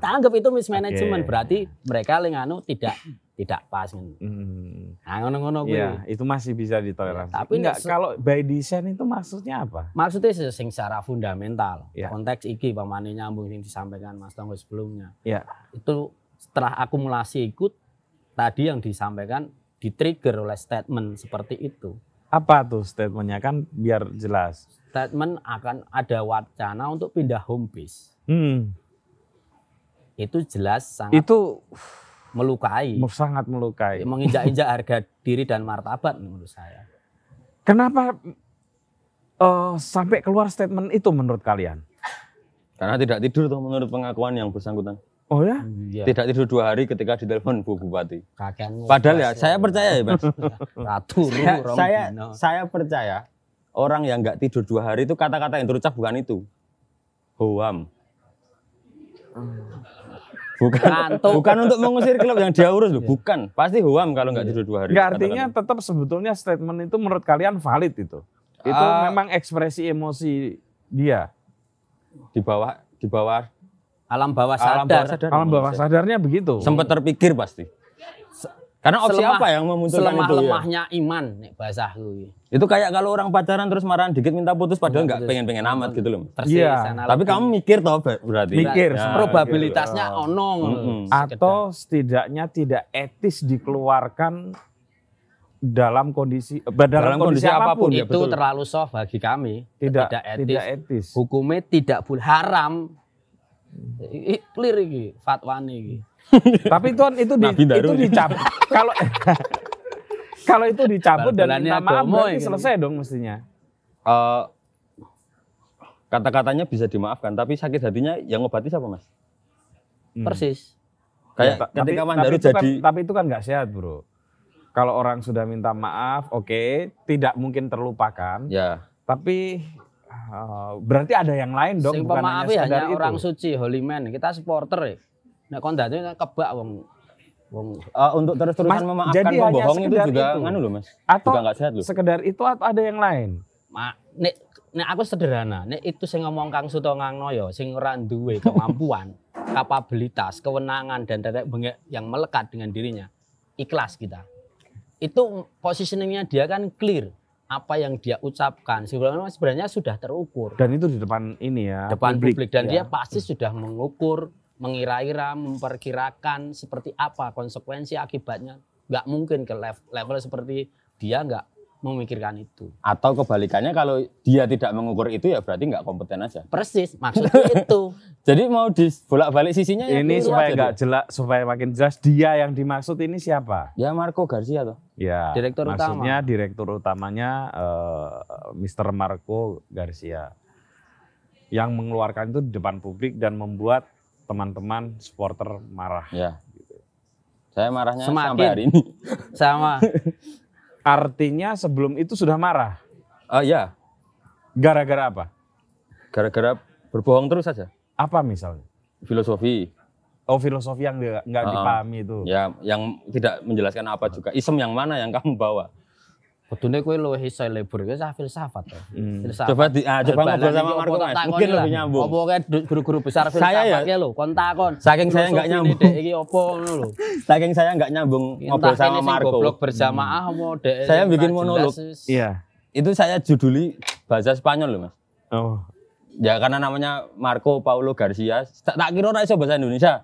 Tanggap itu mismanagement okay. berarti mereka lenganu anu tidak tidak pas gitu. Hmm. Nah, ngono-ngono gue Ya, itu masih bisa ditoleransi. Ya, tapi enggak kalau by design itu maksudnya apa? Maksudnya sing secara fundamental. Ya. Konteks iki pamane nyambung sing disampaikan Mas Tonggo sebelumnya. Ya. Itu setelah akumulasi ikut tadi yang disampaikan di ditrigger oleh statement seperti itu. Apa tuh statementnya kan biar jelas. Statement akan ada wacana untuk pindah home base. Hmm. Itu jelas sangat. Itu melukai. Sangat melukai. Ya, menginjak-injak harga diri dan martabat menurut saya. Kenapa uh, sampai keluar statement itu menurut kalian? Karena tidak tidur tuh menurut pengakuan yang bersangkutan. Oh ya? Iya. Tidak tidur dua hari ketika ditelepon Bu Bupati. Kakenmu Padahal ya, saya percaya ya Mas. <laughs> Ratu saya, saya, saya percaya orang yang nggak tidur dua hari itu kata-kata yang terucap bukan itu. Hoam bukan Lantuk. bukan untuk mengusir klub yang dia urus loh, iya. bukan. Pasti huam kalau nggak tidur iya. dua hari. Enggak artinya katakan. Gitu. tetap sebetulnya statement itu menurut kalian valid itu. Itu uh, memang ekspresi emosi dia di bawah di bawah alam bawah sadar. Alam bawah, sadar, alam bawah sadarnya begitu. Sempat terpikir pasti. Karena opsi selemah, apa yang memunculkan itu itu? lemahnya ya? iman nek lu. Itu kayak kalau orang pacaran terus marahan dikit minta putus padahal nggak pengen-pengen amat gitu loh. Iya. Tapi kamu mikir toh berarti. Mikir. Ya, gitu. probabilitasnya gitu. onong. Mm -hmm. hmm. Atau setidaknya tidak etis dikeluarkan dalam kondisi eh, dalam, dalam kondisi, kondisi apapun, apapun ya, itu ya, terlalu soft bagi kami tidak tidak etis, tidak etis. hukumnya tidak boleh haram clear ini fatwa iki tapi tuan itu di, itu ya. dicabut. Kalau kalau itu dicabut dan minta maaf berarti ya kan? selesai dong mestinya. Uh, kata-katanya bisa dimaafkan, tapi sakit hatinya yang ngobati siapa mas? Hmm. Persis. Kayak ya, ketika tapi, Mandaru tapi kan- jadi. Kan, tapi itu kan nggak sehat bro. Kalau orang sudah minta maaf, oke, okay, tidak mungkin terlupakan. Ya. Tapi uh, berarti ada yang lain dong. Sing bukan hanya, ya, hanya orang suci, holy man. Kita supporter ya nek nah, kon dadi kebak wong Wong, uh, untuk terus-terusan mas, memaafkan jadi pembohong itu juga itu. nganu loh mas. Atau juga sehat loh. Sekedar itu atau ada yang lain? Ma, nek, nek aku sederhana. Nek itu sing ngomong Kang Suto noyo sing ora duwe kemampuan, <laughs> kapabilitas, kewenangan dan tetek bengek yang melekat dengan dirinya. Ikhlas kita. Itu positioningnya dia kan clear apa yang dia ucapkan sebenarnya sebenarnya sudah terukur dan itu di depan ini ya depan publik, publik. dan ya. dia pasti sudah mengukur mengira-ira, memperkirakan seperti apa konsekuensi akibatnya. Nggak mungkin ke level seperti dia nggak memikirkan itu. Atau kebalikannya kalau dia tidak mengukur itu ya berarti nggak kompeten aja. Persis, <laughs> maksudnya itu. Jadi mau di bolak balik sisinya ya, ini ya supaya nggak jelas, supaya makin jelas dia yang dimaksud ini siapa? Ya Marco Garcia tuh Ya. Direktur maksudnya utama. direktur utamanya uh, eh, Mr. Marco Garcia yang mengeluarkan itu di depan publik dan membuat teman-teman supporter marah. Ya. Saya marahnya Semakin. sampai hari ini. <laughs> Sama. Artinya sebelum itu sudah marah. Uh, ya. Gara-gara apa? Gara-gara berbohong terus saja. Apa misalnya? Filosofi. Oh filosofi yang nggak uh, dipahami itu. Ya, yang tidak menjelaskan apa juga. Isem yang mana yang kamu bawa? Kudune kowe luwih iso lebur, kowe sah filsafat to. Hmm. Filsafat. Coba di, ah, coba ngobrol sama Marco Mas. Mungkin lebih nyambung. Apa kayak guru-guru besar ya. filsafat ya lho, kon takon. Saking saya enggak nyambung. Dek iki opo ngono lho. Saking saya enggak nyambung ngobrol sama Marco. Goblok hmm. berjamaah apa dek. Saya bikin monolog. Iya. Itu saya juduli bahasa Spanyol lho, Mas. Oh. Ya karena namanya Marco Paulo Garcia, tak, tak kira ora iso bahasa Indonesia.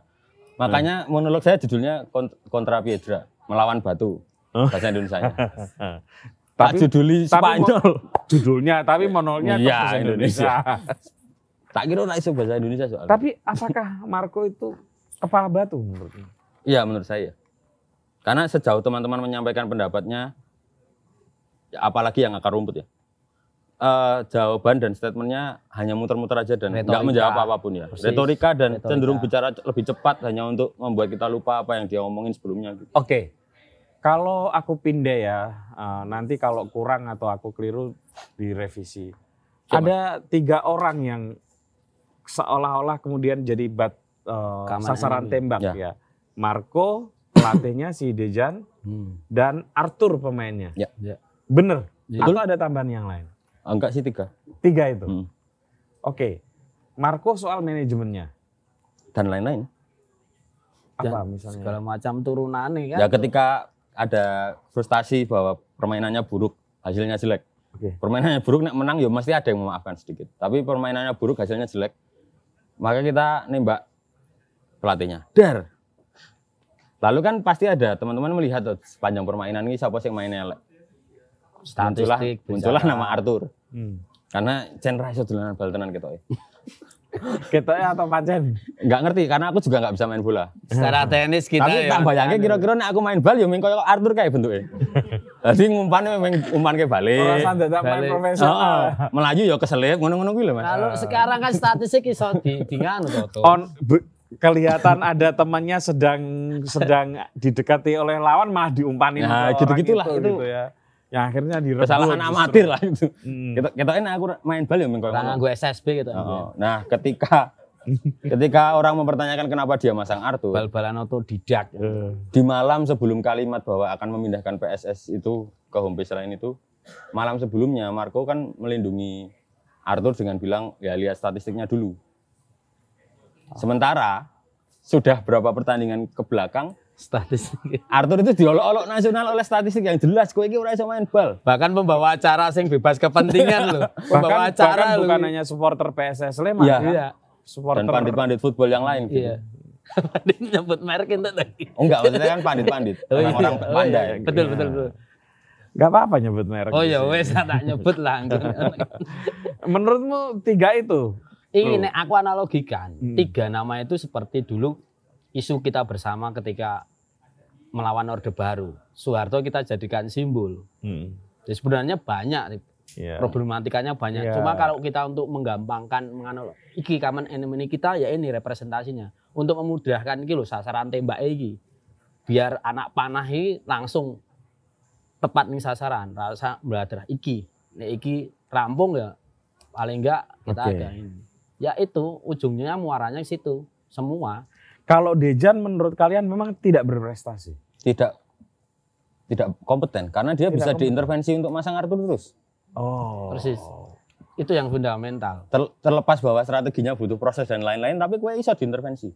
Makanya hmm. monolog saya judulnya Kontra Piedra, melawan batu. Oh. Bahasa Indonesia. <laughs> tak juduli Spanyol. Judulnya tapi monolnya iya, iya Indonesia. Indonesia. <laughs> tak kira nak iso bahasa Indonesia soalnya. Tapi apakah Marco itu kepala batu menurutmu? Iya, menurut saya. Karena sejauh teman-teman menyampaikan pendapatnya apalagi yang akar rumput ya. Uh, jawaban dan statementnya hanya muter-muter aja dan nggak menjawab apapun ya. Persis. Retorika dan Retorika. cenderung bicara lebih cepat hanya untuk membuat kita lupa apa yang dia omongin sebelumnya. Gitu. Oke, kalau aku pindah ya, eh, nanti kalau kurang atau aku keliru direvisi. Ada tiga orang yang seolah-olah kemudian jadi bat uh, sasaran ini. tembak ya. ya. Marco pelatihnya si Dejan hmm. dan Arthur pemainnya. Ya. ya. Bener. Ya. Atau ada tambahan yang lain? Eh, enggak sih tiga. Tiga itu. Hmm. Oke. Marco soal manajemennya dan lain-lain. Apa ya, misalnya? Segala macam turunannya kan. Ya ketika ada frustasi bahwa permainannya buruk, hasilnya jelek. Okay. Permainannya buruk nek menang ya mesti ada yang memaafkan sedikit. Tapi permainannya buruk, hasilnya jelek. Maka kita nembak pelatihnya. Dar. Lalu kan pasti ada teman-teman melihat tuh, sepanjang permainan ini siapa sih yang mainnya jelek? Muncullah, muncullah nama Arthur. Hmm. Karena Chandra iso dolanan bal tenan gitu, eh. <laughs> kita ya atau pancen? Enggak ngerti karena aku juga enggak bisa main bola. Secara tenis kita Tapi ya. tak bayangin kira-kira nek aku main bal ya mungkin koyo Arthur kayak bentuknya. <laughs> jadi ngumpan main umpan kayak balik. Ora sandet main profesional. Oh, Melaju ya keselip ngono-ngono kuwi lho Mas. Lalu ah. sekarang kan statistik iso di di nganu to. On kelihatan ada temannya sedang sedang didekati oleh lawan malah diumpanin nah, gitu-gitulah itu, gitu ya ya akhirnya direbut kesalahan amatir lah itu hmm. kita kita ini aku main bal ya karena gue SSB gitu oh. nah ketika <laughs> ketika orang mempertanyakan kenapa dia masang Arthur bal-balan didak uh. di malam sebelum kalimat bahwa akan memindahkan PSS itu ke homebase lain itu malam sebelumnya Marco kan melindungi Arthur dengan bilang ya lihat statistiknya dulu sementara sudah berapa pertandingan ke belakang statistik. <laughs> Arthur itu diolok-olok nasional oleh statistik yang jelas. Kowe iki ora iso main bal. Bahkan pembawa acara sing bebas kepentingan loh. <laughs> Pembawa bahkan, acara bahkan bukan hanya supporter PSS Sleman. Iya. Kan? iya. Supporter dan pandit-pandit football yang lain iya. gitu. Iya. <laughs> pandit nyebut merek itu tadi. Oh enggak, maksudnya kan pandit-pandit. Oh, iya. Orang-orang oh, iya. pandai. iya. Betul, betul, betul. Gak apa-apa nyebut merek. Oh iya, wes tak nyebut lah. Menurutmu tiga itu? Ini aku analogikan. Hmm. Tiga nama itu seperti dulu isu kita bersama ketika melawan Orde Baru. Soeharto kita jadikan simbol. Hmm. Jadi ya, sebenarnya banyak yeah. problematikanya banyak. Yeah. Cuma kalau kita untuk menggampangkan menganal iki kaman enemy kita ya ini representasinya. Untuk memudahkan iki loh sasaran tembak iki. Biar anak panah ini langsung tepat nih sasaran. Rasa belajar iki. Nek iki rampung ya paling enggak kita okay. ada ini. Ya itu ujungnya muaranya ke situ semua. Kalau Dejan menurut kalian memang tidak berprestasi? Tidak tidak kompeten karena dia tidak bisa kompeten. diintervensi untuk masang Arthur terus. Oh. Persis. Itu yang fundamental. Ter, terlepas bahwa strateginya butuh proses dan lain-lain tapi gue bisa diintervensi.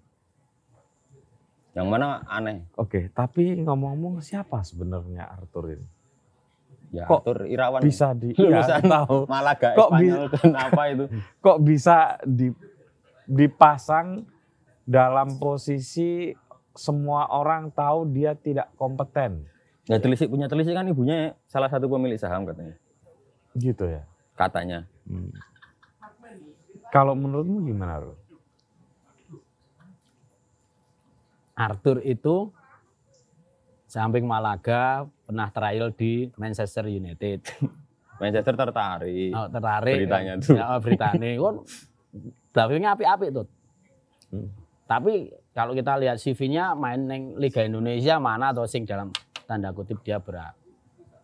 Yang mana aneh. Oke, tapi ngomong-ngomong siapa sebenarnya Arthur ini? Ya, kok Arthur Irawan bisa di <laughs> ya, tahu. Malaga kok Spanyol kenapa itu? <laughs> Kok bisa di dipasang dalam posisi semua orang tahu dia tidak kompeten. Nah, telisik punya telisik kan ibunya salah satu pemilik saham katanya. Gitu ya. Katanya. Hmm. Kalau menurutmu gimana, Rul? Arthur itu samping Malaga pernah trial di Manchester United. <laughs> Manchester tertarik. Oh, tertarik. Beritanya tuh. Ya, oh, beritanya. Tapi kan <laughs> ini api-api tuh. Hmm. Tapi kalau kita lihat CV-nya main neng Liga Indonesia mana atau sing dalam tanda kutip dia berat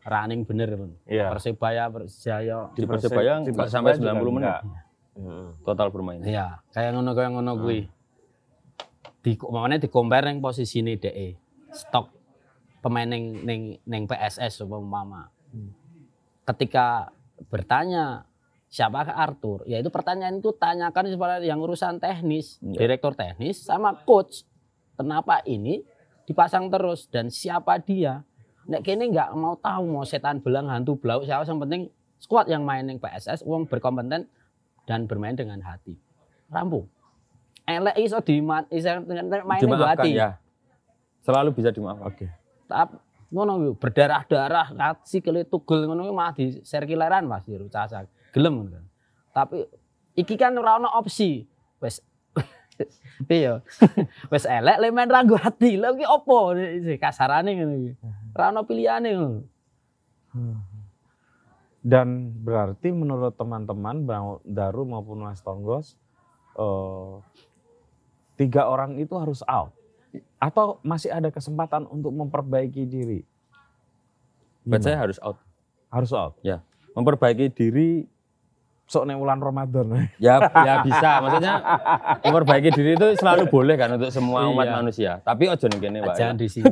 running bener iya. Persebaya Persijaya di Persebaya nggak sampai 90 menit enggak. Hmm. total bermain iya kayak ngono kayak ngono hmm. di mana di compare neng posisi ini DE stok pemain neng neng neng PSS umpama hmm. ketika bertanya siapa ke Arthur? Yaitu pertanyaan itu tanyakan kepada yang urusan teknis, ya. direktur teknis sama coach. Kenapa ini dipasang terus dan siapa dia? Nek kene nggak mau tahu mau setan belang hantu belau. siapa yang penting squad yang main yang PSS uang berkompeten dan bermain dengan hati. rampu, Elek iso dimat iso main dengan hati. Ya. Selalu bisa dimaafkan. Oke. Okay. Tapi ngono berdarah-darah kasih kele tugel ngono mah di serkileran Mas Rucasak gelem tapi iki kan ora ono opsi wes <laughs> iya <laughs> wes elek le main ragu hati lho iki opo kasarane ngono iki ora ono pilihane hmm. dan berarti menurut teman-teman Bang Daru maupun Mas Tonggos eh, tiga orang itu harus out atau masih ada kesempatan untuk memperbaiki diri? Buat saya harus out. Harus out. Ya, memperbaiki diri sok nek ulan Ramadan. Ya ya bisa, maksudnya memperbaiki diri itu selalu boleh kan untuk semua iya. umat manusia. Tapi ojo ning kene Pak. Jangan ya. di sini.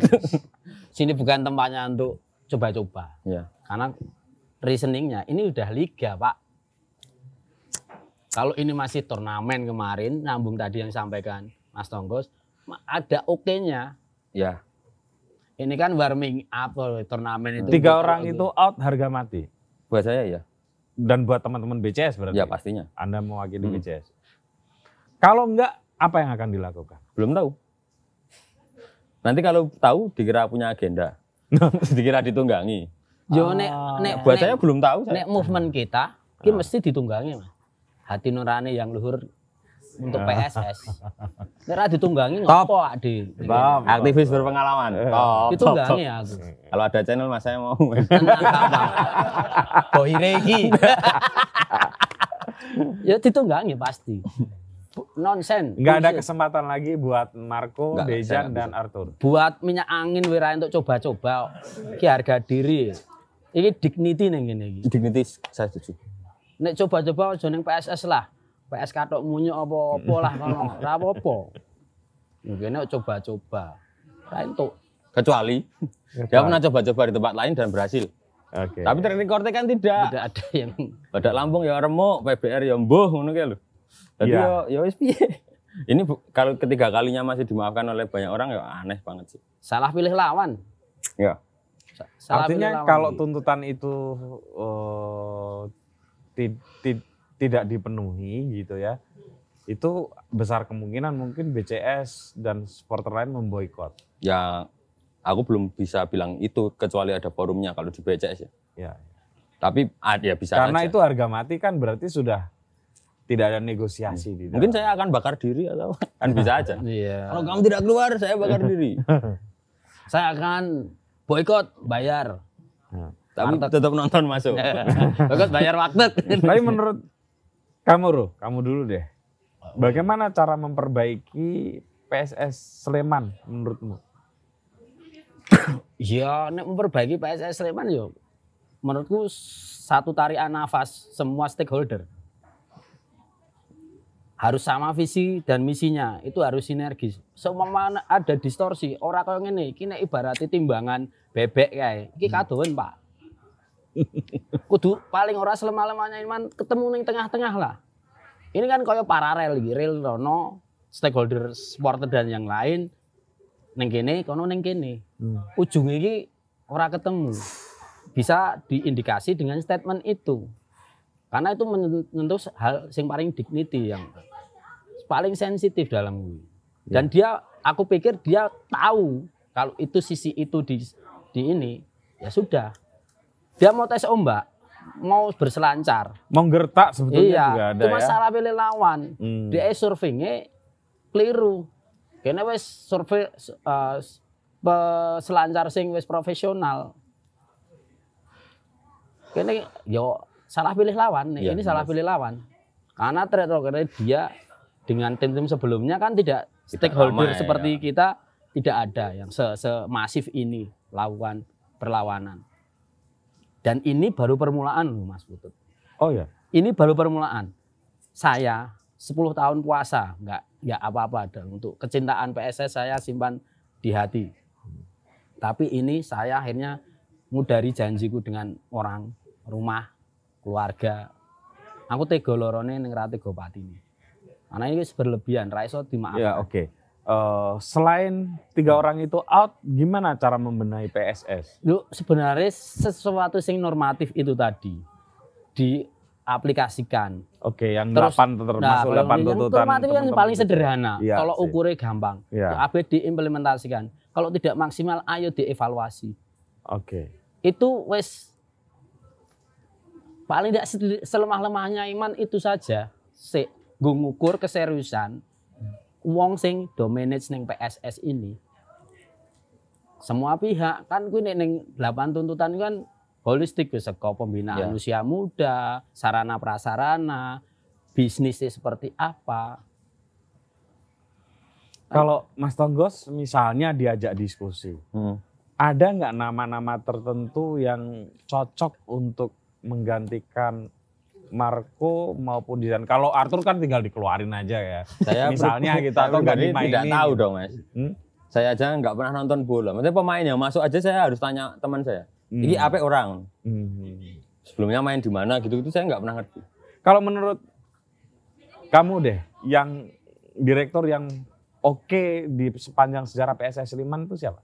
sini bukan tempatnya untuk coba-coba. Ya. Karena reasoningnya ini udah liga, Pak. Kalau ini masih turnamen kemarin, nambung tadi yang sampaikan Mas Tonggos, ada oke-nya. ya. Ini kan warming up oh, turnamen itu. Tiga orang itu out harga mati. Buat saya ya dan buat teman-teman BCS berarti. Ya pastinya. Anda mewakili hmm. BCS. Kalau enggak, apa yang akan dilakukan? Belum tahu. Nanti kalau tahu dikira punya agenda, <laughs> dikira ditunggangi. Jo, ah. nek, nek, buat nek, saya belum tahu. Nek movement kita, kita ah. mesti ditunggangi, mas. Hati nurani yang luhur untuk ya. PSS. Nek ra ditunggangi ngopo di. Aktivis berpengalaman. Top. ya aku. Kalau ada channel Mas saya mau. Nah, nah, nah, Bohire iki. <laughs> Ya ditunggangi pasti. Nonsen. Enggak ada kesempatan lagi buat Marco, Dejan dan Arthur. Buat minyak angin Wira untuk coba-coba. Ki harga diri. Ini dignity nih gini. Dignity saya setuju. Nek coba-coba jeneng PSS lah. PS katok munyo apa-apa lah kono. Ora apa-apa. Mungkin coba-coba. Lain tuh. Kecuali dia pernah coba-coba di tempat lain dan berhasil. Oke. Okay. Tapi track recordnya kan tidak. Tidak ada yang. Badak Lampung ya remuk, PBR ya mbuh ngono kae ya lho. Jadi iya. yo ya wis piye. Ini kalau ketiga kalinya masih dimaafkan oleh banyak orang ya aneh banget sih. Salah pilih lawan. Ya. Salah Artinya kalau tuntutan itu uh, eh, tid, tid, tidak dipenuhi gitu ya itu besar kemungkinan mungkin BCS dan supporter lain memboikot. Ya, aku belum bisa bilang itu kecuali ada forumnya kalau di BCS ya. Ya. Tapi ah, ya bisa Karena aja. itu harga mati kan berarti sudah tidak ada negosiasi. Hmm. Mungkin saya akan bakar diri atau kan bisa aja. <laughs> Iya. Kalau kamu tidak keluar, saya bakar <laughs> diri. saya akan boikot, bayar. Hmm. Tapi tetap nonton masuk. <laughs> boikot bayar waktu. Tapi menurut kamu Ruh, kamu dulu deh. Oh. Bagaimana cara memperbaiki PSS Sleman menurutmu? <coughs> ya, nek memperbaiki PSS Sleman yo. Ya, menurutku satu tarian nafas semua stakeholder. Harus sama visi dan misinya, itu harus sinergis. Semua ada distorsi, orang kayak ini, ini ibarat ibaratnya timbangan bebek kae. Iki hmm. kadoan, Pak. Kudu paling ora selema-lemanya iman ketemu neng tengah-tengah lah. Ini kan koyo paralel gitu, real rono stakeholder supporter dan yang lain neng kene kono neng kene. Hmm. Ujung ini ora ketemu. Bisa diindikasi dengan statement itu. Karena itu menentu hal yang paling dignity yang paling sensitif dalam gue. Ya. Dan ya. dia aku pikir dia tahu kalau itu sisi itu di di ini ya sudah dia mau tes ombak mau berselancar mau gertak sebetulnya iya, juga ada cuma ya? salah pilih lawan hmm. dia surfingnya keliru karena wes survei uh, selancar sing wes profesional kene yo salah pilih lawan ya, ini salah iya. pilih lawan karena terakhir karena dia dengan tim-tim sebelumnya kan tidak, stakeholder ya, seperti ya. kita tidak ada yang se semasif ini lawan perlawanan dan ini baru permulaan loh Mas Putut. Oh ya. Ini baru permulaan. Saya 10 tahun puasa, nggak ya apa-apa dan untuk kecintaan PSS saya simpan di hati. Tapi ini saya akhirnya mudari janjiku dengan orang, rumah, keluarga. Aku tega lorone ning ra tega patine. Karena ini berlebihan, ra iso dimaafkan. Ya, oke. Okay. Uh, selain tiga hmm. orang itu out, gimana cara membenahi PSS? Lu sebenarnya sesuatu yang normatif itu tadi diaplikasikan. Oke, yang Terus, 8 termasuk nah, 8 kan tuntutan. Normatif kan paling sederhana. Ya, kalau sih. ukurnya gampang. Ya. AB nah, diimplementasikan. Kalau tidak maksimal ayo dievaluasi. Oke. Itu wes paling tidak selemah-lemahnya iman itu saja. Sik, ngukur keseriusan wong sing do manage ning PSS ini semua pihak kan kuwi nek ning 8 tuntutan kan holistik wis saka pembinaan yeah. usia muda, sarana prasarana, bisnisnya seperti apa. Kalau Mas Tonggos misalnya diajak diskusi, hmm. ada nggak nama-nama tertentu yang cocok untuk menggantikan Marco maupun Dian. Kalau Arthur kan tinggal dikeluarin aja ya. Saya misalnya gitu atau nggak dimainin. Tidak tahu dong mas. Hmm? Saya aja nggak pernah nonton bola. Maksudnya pemain yang masuk aja saya harus tanya teman saya. Hmm. Ini apa orang? Hmm. Sebelumnya main di mana gitu itu saya nggak pernah ngerti. Kalau menurut kamu deh, yang direktur yang oke okay di sepanjang sejarah PSS Sleman itu siapa?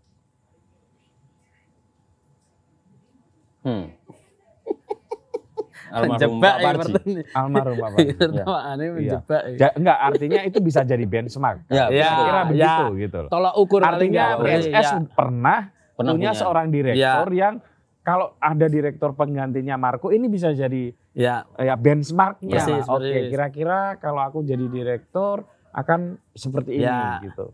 Hmm. Ya, almarhum Pak Parji. Almarhum Pak Parji. menjebak. Ya. Enggak, artinya itu bisa jadi benchmark. Ya, ya, kira begitu gitu loh. Tolak ukur artinya PSS ya. pernah, pernah punya, punya seorang direktur ya. yang kalau ada direktur penggantinya Marco ini bisa jadi ya, ya benchmarknya. Ya, Oke, okay, kira-kira kalau aku jadi direktur akan seperti ya. ini iya. gitu.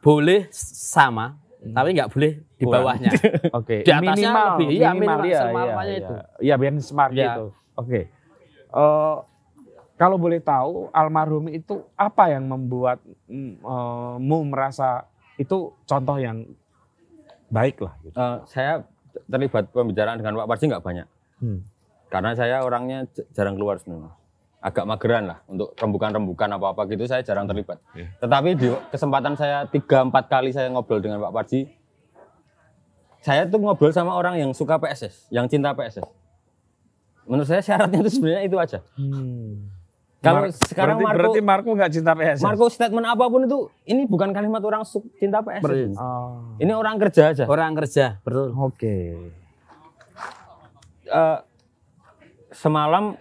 Boleh sama, hmm. tapi nggak boleh di bawahnya. <laughs> Oke. Okay. Di atasnya minimal, lebih, iya, minimal, ya, minimal, ya, ya, itu. Ya, benchmark ya. itu. Oke. Okay. Uh, eh, kalau boleh tahu almarhum itu apa yang membuatmu eh, uh, merasa itu contoh yang baik lah. Gitu. Uh, saya terlibat pembicaraan dengan Pak Parsi nggak banyak, hmm. karena saya orangnya jarang keluar sebenarnya, agak mageran lah untuk rembukan-rembukan apa-apa gitu saya jarang terlibat. Yeah. Tetapi di kesempatan saya tiga empat kali saya ngobrol dengan Pak Parsi, saya tuh ngobrol sama orang yang suka PSS, yang cinta PSS. Menurut saya syaratnya itu sebenarnya itu aja. Hmm. Kalau sekarang berarti, Marco berarti Marco nggak cinta PSS. Marco statement apapun itu ini bukan kalimat orang cinta PS. Oh. Ah. Ini orang kerja aja. Orang kerja, betul. Oke. Okay. Uh, eh, semalam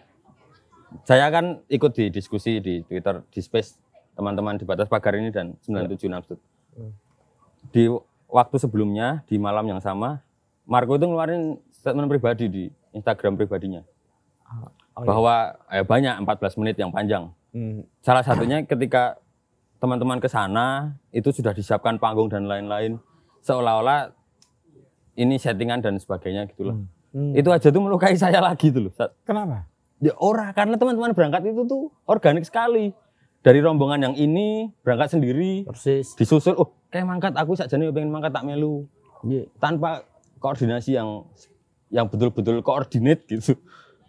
saya kan ikut di diskusi di Twitter di space teman-teman di batas pagar ini dan 976. Di waktu sebelumnya di malam yang sama Marco itu ngeluarin statement pribadi di Instagram pribadinya. Oh, iya. bahwa iya. eh, banyak 14 menit yang panjang. Hmm. Salah satunya ketika teman-teman ke sana itu sudah disiapkan panggung dan lain-lain seolah-olah ini settingan dan sebagainya gitulah. Hmm. Hmm. Itu aja tuh melukai <laughs> saya lagi tuh loh. Kenapa? Ya ora karena teman-teman berangkat itu tuh organik sekali. Dari rombongan yang ini berangkat sendiri, Persis. disusul, oh kayak mangkat aku saja nih pengen mangkat tak melu. Yeah. Tanpa koordinasi yang yang betul-betul koordinat gitu.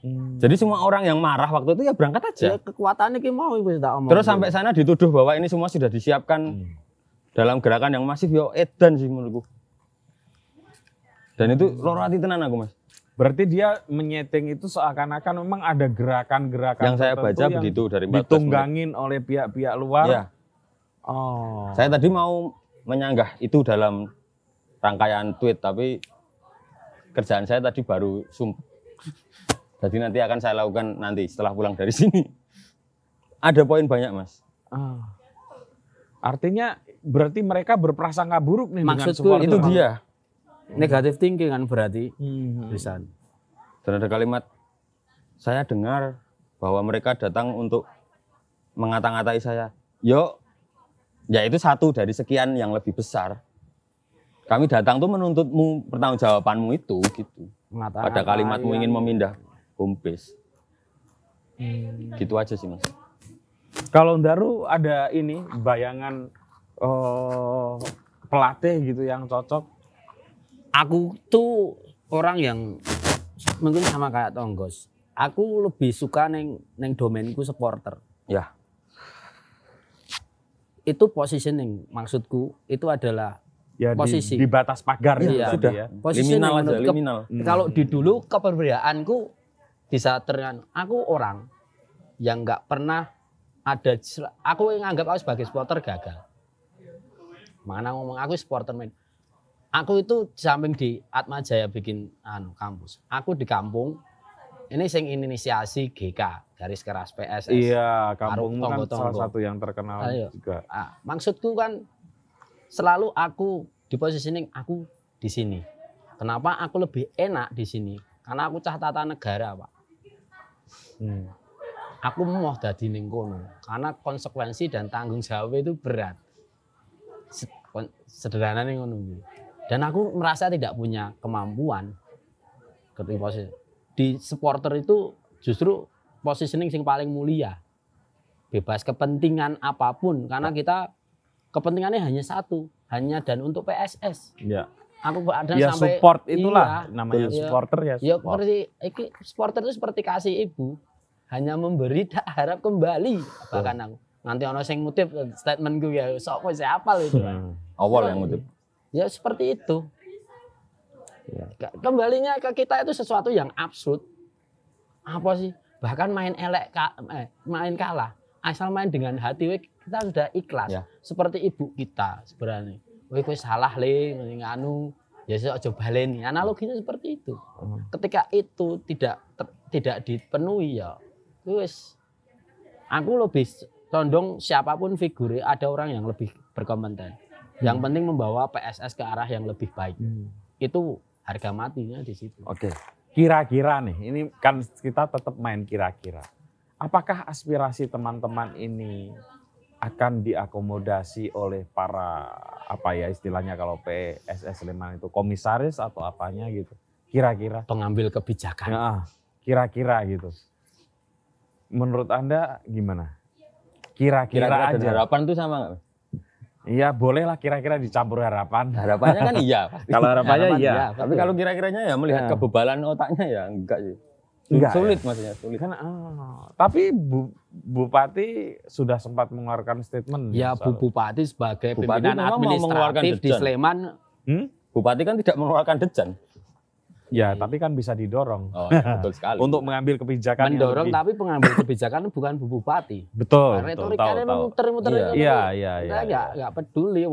Hmm. Jadi semua orang yang marah waktu itu ya berangkat aja. Ya, kekuatannya ki mau ibu tidak omong. Terus sampai sana dituduh bahwa ini semua sudah disiapkan hmm. dalam gerakan yang masif yo edan sih menurutku. Dan itu hmm. loro hati tenan aku, Mas. Berarti dia menyeting itu seakan-akan memang ada gerakan-gerakan yang saya baca yang begitu dari 14 ditunggangin menit. oleh pihak-pihak luar. Ya. Oh. Saya tadi mau menyanggah itu dalam rangkaian tweet tapi kerjaan saya tadi baru sumpah jadi nanti akan saya lakukan nanti setelah pulang dari <laughs> sini. Ada poin banyak mas. Ah. Artinya berarti mereka berprasangka buruk nih Maksudku dengan itu dia. Negatif thinking kan berarti hmm. Dan ada kalimat saya dengar bahwa mereka datang untuk mengata-ngatai saya. Yo, ya itu satu dari sekian yang lebih besar. Kami datang tuh menuntutmu pertanggungjawabanmu itu gitu. Ada Pada kalimatmu ingin memindah home base. Hmm. Gitu aja sih mas. Kalau Daru ada ini bayangan oh, pelatih gitu yang cocok? Aku tuh orang yang mungkin sama kayak Tonggos. Aku lebih suka neng neng domainku supporter. Ya. Itu positioning maksudku itu adalah ya, posisi di, di batas pagar iya, gitu ya, sudah. Ya. liminal Hmm. Kalau di dulu keperbedaanku di saat terang aku orang yang nggak pernah ada aku yang anggap aku sebagai supporter gagal mana ngomong aku supporter main aku itu samping di Atma Jaya bikin anu kampus aku di kampung ini sing inisiasi GK garis keras PSS. Iya, kampung kan salah satu yang terkenal Ayo. juga. Ah, maksudku kan selalu aku di posisi ini aku di sini. Kenapa aku lebih enak di sini? Karena aku cah tata negara, Pak. Hmm. Aku mau dadi ning kono karena konsekuensi dan tanggung jawab itu berat. Sederhana nih ngono Dan aku merasa tidak punya kemampuan ketika posisi. Di supporter itu justru positioning sing paling mulia. Bebas kepentingan apapun karena ya. kita kepentingannya hanya satu, hanya dan untuk PSS. Ya aku ada ya, sampai support iya, itulah iya, namanya iya, supporter ya, ya support. Ya, iki supporter itu seperti kasih ibu hanya memberi tak harap kembali bahkan aku nanti ono sing ngutip eh, statement gue ya sapa siapa lo itu awal yang ngutip iya. ya seperti itu ya. kembalinya ke kita itu sesuatu yang absurd apa sih bahkan main elek ka, eh, main kalah asal main dengan hati kita sudah ikhlas ya. seperti ibu kita sebenarnya Wih, kue salah le nganu ya saya aja nih. analoginya seperti itu hmm. ketika itu tidak ter, tidak dipenuhi ya terus aku lebih condong siapapun figur ada orang yang lebih berkompeten hmm. yang penting membawa PSS ke arah yang lebih baik hmm. itu harga matinya di situ oke okay. kira-kira nih ini kan kita tetap main kira-kira apakah aspirasi teman-teman ini akan diakomodasi oleh para apa ya istilahnya kalau PSS Sleman itu komisaris atau apanya gitu kira-kira pengambil kebijakan kira kira-kira gitu menurut anda gimana kira-kira, kira aja harapan tuh sama nggak Iya bolehlah kira-kira dicampur harapan. Harapannya kan iya. <laughs> kalau harapannya Harapan iya. iya. Tapi kalau kira-kiranya ya melihat ya. kebebalan otaknya ya enggak sih. Enggak, ya. sulit ya. maksudnya sulit. Kan, oh. Tapi Bu, Bupati sudah sempat mengeluarkan statement. Ya ya Bu Bupati sebagai Bupati pimpinan administratif di Sleman. Hmm? Bupati kan tidak mengeluarkan dejan. Ya, hmm. tapi kan bisa didorong. Oh, ya, <laughs> betul sekali. Untuk mengambil kebijakan. Mendorong lebih... tapi pengambil kebijakan bukan Bu Bupati. Betul. Karena retorikanya muter-muter. Iya, iya, iya. iya. nggak peduli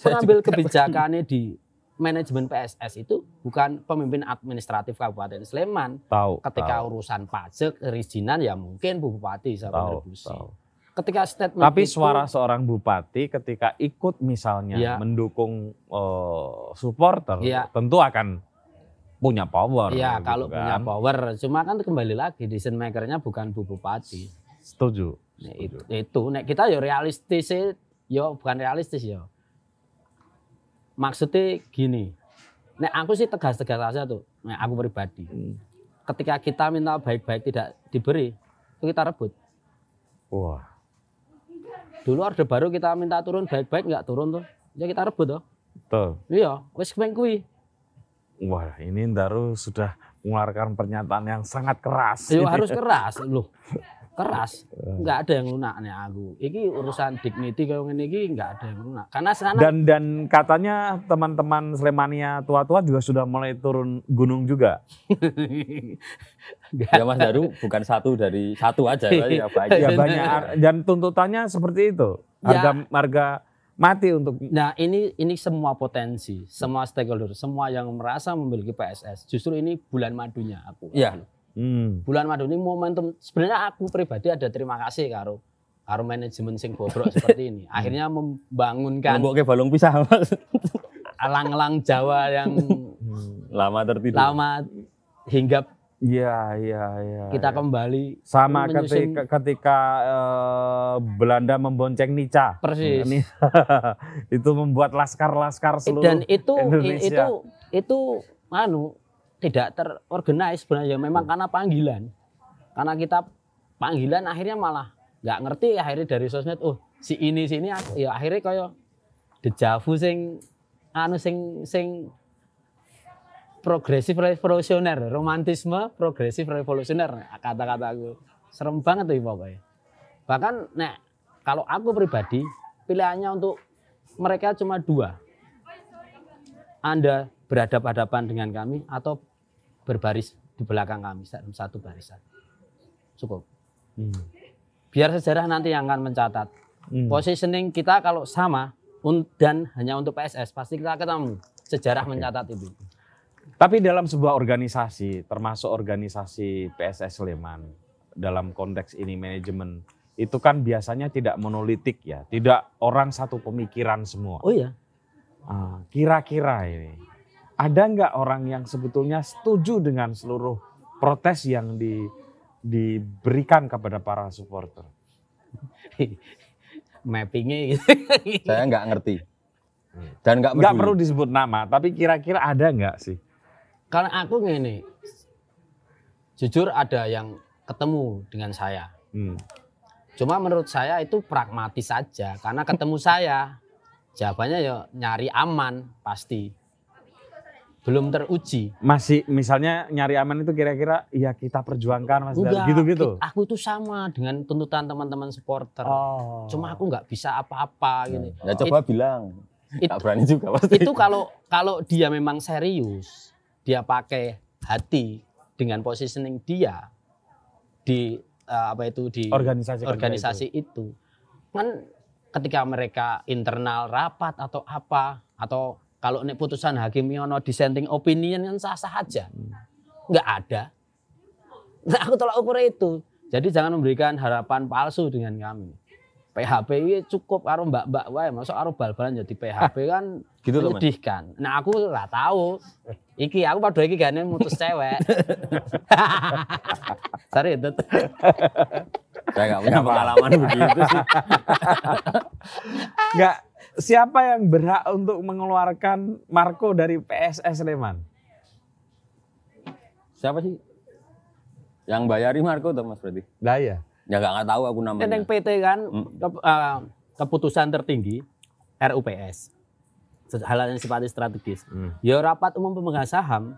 Saya ambil kebijakannya di manajemen PSS itu bukan pemimpin administratif Kabupaten Sleman. Tahu. Ketika tau. urusan pajak, perizinan ya mungkin Bupati bisa tau, kontribusi. Tau. Ketika statement Tapi itu, suara seorang bupati ketika ikut misalnya ya, mendukung uh, supporter ya, tentu akan punya power. Iya, kalau kan. punya power. Cuma kan kembali lagi desain makernya bukan Bu Bupati. Setuju. Nah, Setuju. Itu, itu. Nah, kita ya realistis ya bukan realistis ya Maksudnya gini, Nah, aku sih tegas-tegas aja tuh. Nah, aku pribadi. Hmm. Ketika kita minta baik-baik tidak diberi, itu kita rebut. Wah. Dulu orde baru kita minta turun baik-baik nggak turun tuh. Ya kita rebut tuh. Betul. Iya, wis kuwi Wah, ini ndaru sudah mengeluarkan pernyataan yang sangat keras. Iya, harus keras loh. <laughs> keras nggak ada yang lunak nih aku ini urusan dignity kayak gini ini nggak ada yang lunak karena sana dan dan katanya teman-teman Slemania tua-tua juga sudah mulai turun gunung juga <laughs> ya Mas Daru bukan satu dari satu aja iya, ya banyak ya banyak dan tuntutannya seperti itu ya. harga ya. harga mati untuk nah ini ini semua potensi semua stakeholder semua yang merasa memiliki PSS justru ini bulan madunya aku ya aku Hmm. Bulan Madu ini momentum sebenarnya aku pribadi ada terima kasih karo karo manajemen sing bobrok <laughs> seperti ini. Akhirnya membangunkan Mbok ke balung pisah. alang alang Jawa yang hmm. lama tertidur. Lama hinggap Iya, iya, iya. Kita ya. kembali sama ketika, ketika uh, Belanda membonceng Nica. Persis. <laughs> itu membuat laskar-laskar eh, seluruh Dan itu Indonesia. itu itu anu tidak terorganize sebenarnya ya, memang karena panggilan karena kita panggilan akhirnya malah nggak ngerti akhirnya dari sosmed oh si ini si ini ya akhirnya kayak dejavu sing anu sing sing progresif revolusioner romantisme progresif revolusioner nah, kata-kata aku serem banget tuh pokoknya bahkan nek kalau aku pribadi pilihannya untuk mereka cuma dua anda berhadapan-hadapan dengan kami atau berbaris di belakang kami dalam satu barisan. Cukup. Hmm. Biar sejarah nanti yang akan mencatat. Hmm. Positioning kita kalau sama dan hanya untuk PSS pasti kita ketemu sejarah okay. mencatat itu. Tapi dalam sebuah organisasi, termasuk organisasi PSS Sleman, dalam konteks ini manajemen itu kan biasanya tidak monolitik ya, tidak orang satu pemikiran semua. Oh iya. Ah, kira-kira ini ada nggak orang yang sebetulnya setuju dengan seluruh protes yang di, diberikan kepada para supporter? <laughs> Mappingnya gitu. Saya nggak ngerti. Hmm. Dan nggak nggak perlu disebut nama, tapi kira-kira ada nggak sih? Karena aku gini, jujur ada yang ketemu dengan saya. Hmm. Cuma menurut saya itu pragmatis saja, karena ketemu saya jawabannya ya nyari aman pasti belum teruji. Masih misalnya nyari aman itu kira-kira ya kita perjuangkan Mas gitu-gitu. Aku itu sama dengan tuntutan teman-teman supporter. Oh. Cuma aku nggak bisa apa-apa hmm. gitu. Ya coba It, bilang. It, berani juga pasti. Itu kalau kalau dia memang serius, dia pakai hati dengan positioning dia di eh, apa itu di organisasi organisasi itu. itu. Kan ketika mereka internal rapat atau apa atau kalau ini putusan hakim yono dissenting opinion kan sah-sah aja. nggak ada. Nah, aku tolak ukur itu. Jadi jangan memberikan harapan palsu dengan kami. PHP ini cukup karo mbak-mbak wae, masuk karo bal-balan jadi PHP kan gitu menyedihkan. Nah, aku lah tahu. Iki aku pada iki gane mutus cewek. <laughs> Sorry, itu. Saya nggak punya pengalaman begitu sih. Nggak siapa yang berhak untuk mengeluarkan Marco dari PSS Sleman? Siapa sih? Yang bayari Marco tuh Mas berarti? Nah, iya. Ya nggak tahu aku namanya. yang PT kan hmm. keputusan tertinggi RUPS. Hal yang sifatnya strategis. Hmm. Ya rapat umum pemegang saham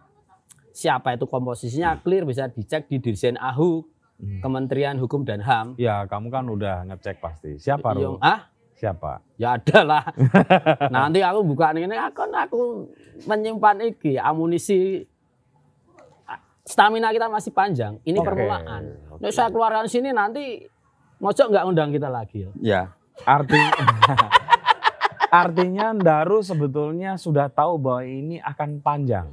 siapa itu komposisinya clear bisa dicek di Dirjen AHU, hmm. Kementerian Hukum dan HAM. Ya, kamu kan udah ngecek pasti. Siapa Yung, iya, ah? Siapa? Ya adalah. <laughs> Nanti aku buka ini aku aku menyimpan iki amunisi stamina kita masih panjang. Ini okay. permulaan. Okay. Nah, saya keluarkan sini nanti ngocok nggak undang kita lagi. Ya. ya. <laughs> Artinya Artinya Daru sebetulnya sudah tahu bahwa ini akan panjang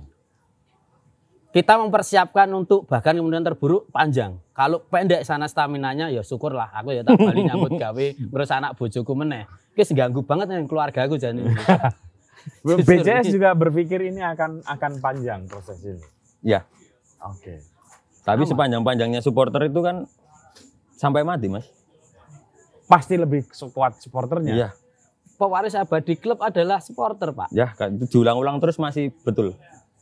kita mempersiapkan untuk bahkan kemudian terburuk panjang. Kalau pendek sana staminanya ya syukurlah aku ya tak balik nyambut gawe ngurus anak bojoku meneh. Kis ganggu banget dengan keluarga aku jadi. <laughs> BCS juga berpikir ini akan akan panjang proses ini. Ya. Oke. Okay. Tapi sepanjang-panjangnya supporter itu kan sampai mati, Mas. Pasti lebih kuat supporternya. Iya. Pewaris abadi klub adalah supporter, Pak. Ya, itu diulang-ulang terus masih betul.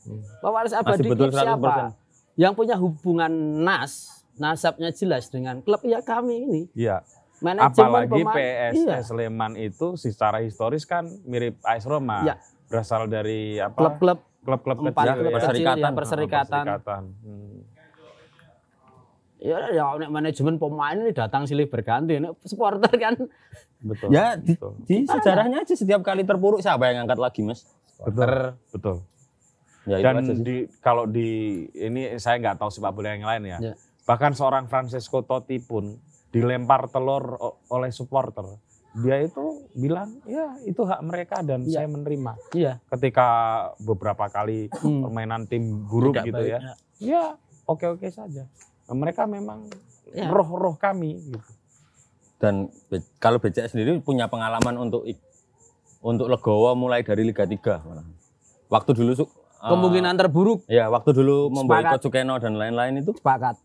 Hmm. Pewaris abadi klub siapa? Yang punya hubungan nas, nasabnya jelas dengan klub ya kami ini. Iya. Manajemen Apalagi pemain, PSS iya. Sleman itu secara historis kan mirip AS Roma. Iya. Berasal dari apa? Klub-klub klub-klub kecil, klub ya. perserikatan, ya, perserikatan. perserikatan. Hmm. Ya, ya manajemen pemain ini datang silih berganti. Ini supporter kan. Betul. Ya, di, betul. di sejarahnya aja setiap kali terpuruk siapa yang angkat lagi, Mas? Betul. Ter, betul. Ya, Dan di, kalau di ini saya nggak tahu sepak bola yang lain ya. ya. Bahkan seorang Francesco Totti pun dilempar telur oleh supporter dia itu bilang ya itu hak mereka dan ya. saya menerima. Iya. Ketika beberapa kali hmm. permainan tim buruk Tidak gitu baik, ya. Ya, oke-oke saja. Nah, mereka memang ya. roh-roh ya. kami gitu. Dan kalau BCS sendiri punya pengalaman untuk untuk legowo mulai dari Liga 3 Waktu dulu Eh, kemungkinan terburuk. Ya, waktu dulu memboikot Sukeno dan lain-lain itu sepakat.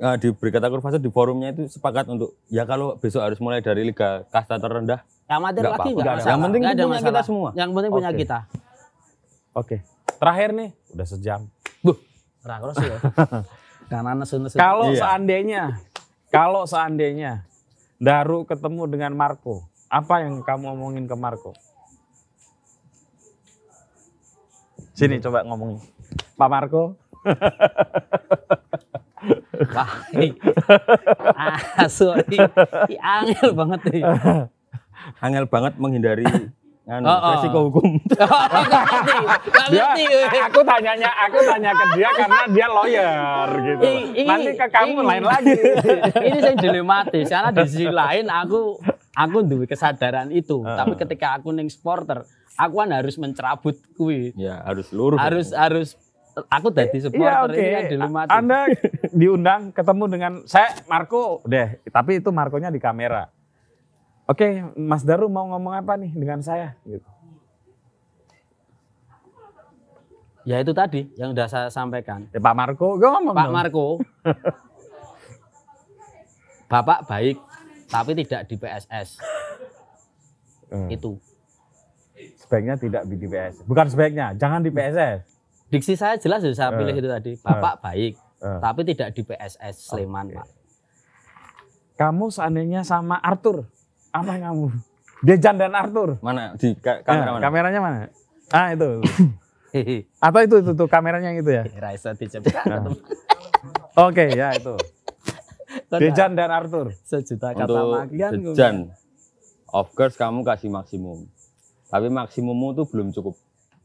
Uh, di Brigata Kurvasa di forumnya itu sepakat untuk ya kalau besok harus mulai dari liga kasta terendah. mati lagi enggak masalah. Yang penting gak punya kita semua. Yang penting okay. punya kita. Oke. Okay. Terakhir nih, udah sejam. Buh, sih ya. <laughs> Karena nesu Kalau iya. seandainya kalau seandainya Daru ketemu dengan Marco, apa yang kamu omongin ke Marco? Sini hmm. coba ngomongin. Pak Marco. <laughs> Wah, ah, sorry. Angel banget nih. Angel banget menghindari anu, oh, oh. resiko hukum. <laughs> Oh, ngerti, aku tanyanya, aku tanya ke dia karena dia lawyer gitu. I, i, Nanti ke kamu i, lain lagi. <laughs> Ini saya dilematis karena di sisi lain aku aku duwe kesadaran itu, tapi ketika aku ning supporter aku kan harus mencerabut kuwi. Ya, harus lurus. Harus ya. harus aku tadi iya, supporter ya, okay. ini kan di rumah. Anda diundang ketemu dengan saya Marco deh, tapi itu Markonya di kamera. Oke, okay, Mas Daru mau ngomong apa nih dengan saya gitu. Ya itu tadi yang udah saya sampaikan. Ya, Pak Marco, gue ngomong. Pak dong. Marco. <laughs> Bapak baik, tapi tidak di PSS. Hmm. Eh. Itu sebaiknya tidak di PSS. Bukan sebaiknya, jangan di PSS. Diksi saya jelas ya, saya uh, pilih itu tadi. Bapak uh, baik, uh, tapi tidak di PSS Sleman, okay. Pak. Kamu seandainya sama Arthur, apa yang kamu? Dejan dan Arthur. Mana? Di ka kamera ya, mana? Kameranya mana? Ah, itu. <laughs> Atau itu, itu tuh kameranya yang itu ya? Raisa dicap Oke, ya itu. Dejan dan Arthur. Sejuta kata makian. Dejan. Of course kamu kasih maksimum tapi maksimummu tuh belum cukup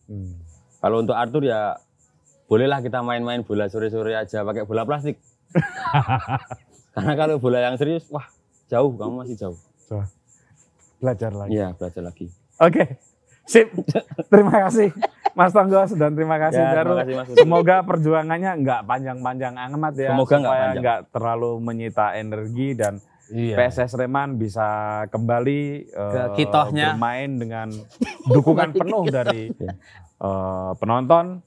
hmm. kalau untuk Arthur ya bolehlah kita main-main bola sore-sore aja pakai bola plastik <laughs> karena kalau bola yang serius wah jauh kamu masih jauh so, belajar lagi Iya, belajar lagi oke okay. sip terima kasih Mas Tonggo dan terima kasih ya, Terima kasih, Semoga perjuangannya nggak panjang-panjang amat ya. Semoga nggak terlalu menyita energi dan Iya. PSS Reman bisa kembali ke uh, kitohnya bermain dengan dukungan <laughs> penuh iya. dari uh, penonton,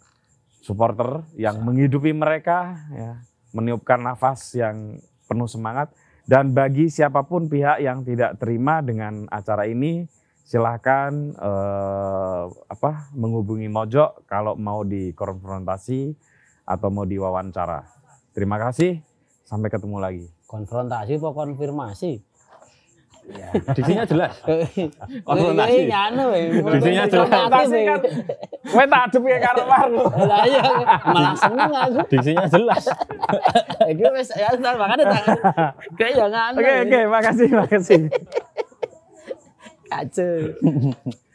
supporter yang so. menghidupi mereka, ya, meniupkan nafas yang penuh semangat. Dan bagi siapapun pihak yang tidak terima dengan acara ini, silahkan uh, apa menghubungi Mojo kalau mau dikonfrontasi atau mau diwawancara. Terima kasih, sampai ketemu lagi konfrontasi apa konfirmasi Ya. Disinya jelas. <laughs> Iya, konfrontasi. Iki iya, anu iya. Disinya jelas. Kan. Konfrontasi kan. Kowe tak adepi ya karo warmu. Lah iya malah seneng aku. Disinya jelas. <laughs> Iki wis ya entar makane tak. Kayak ya Oke oke makasih makasih. Kacau.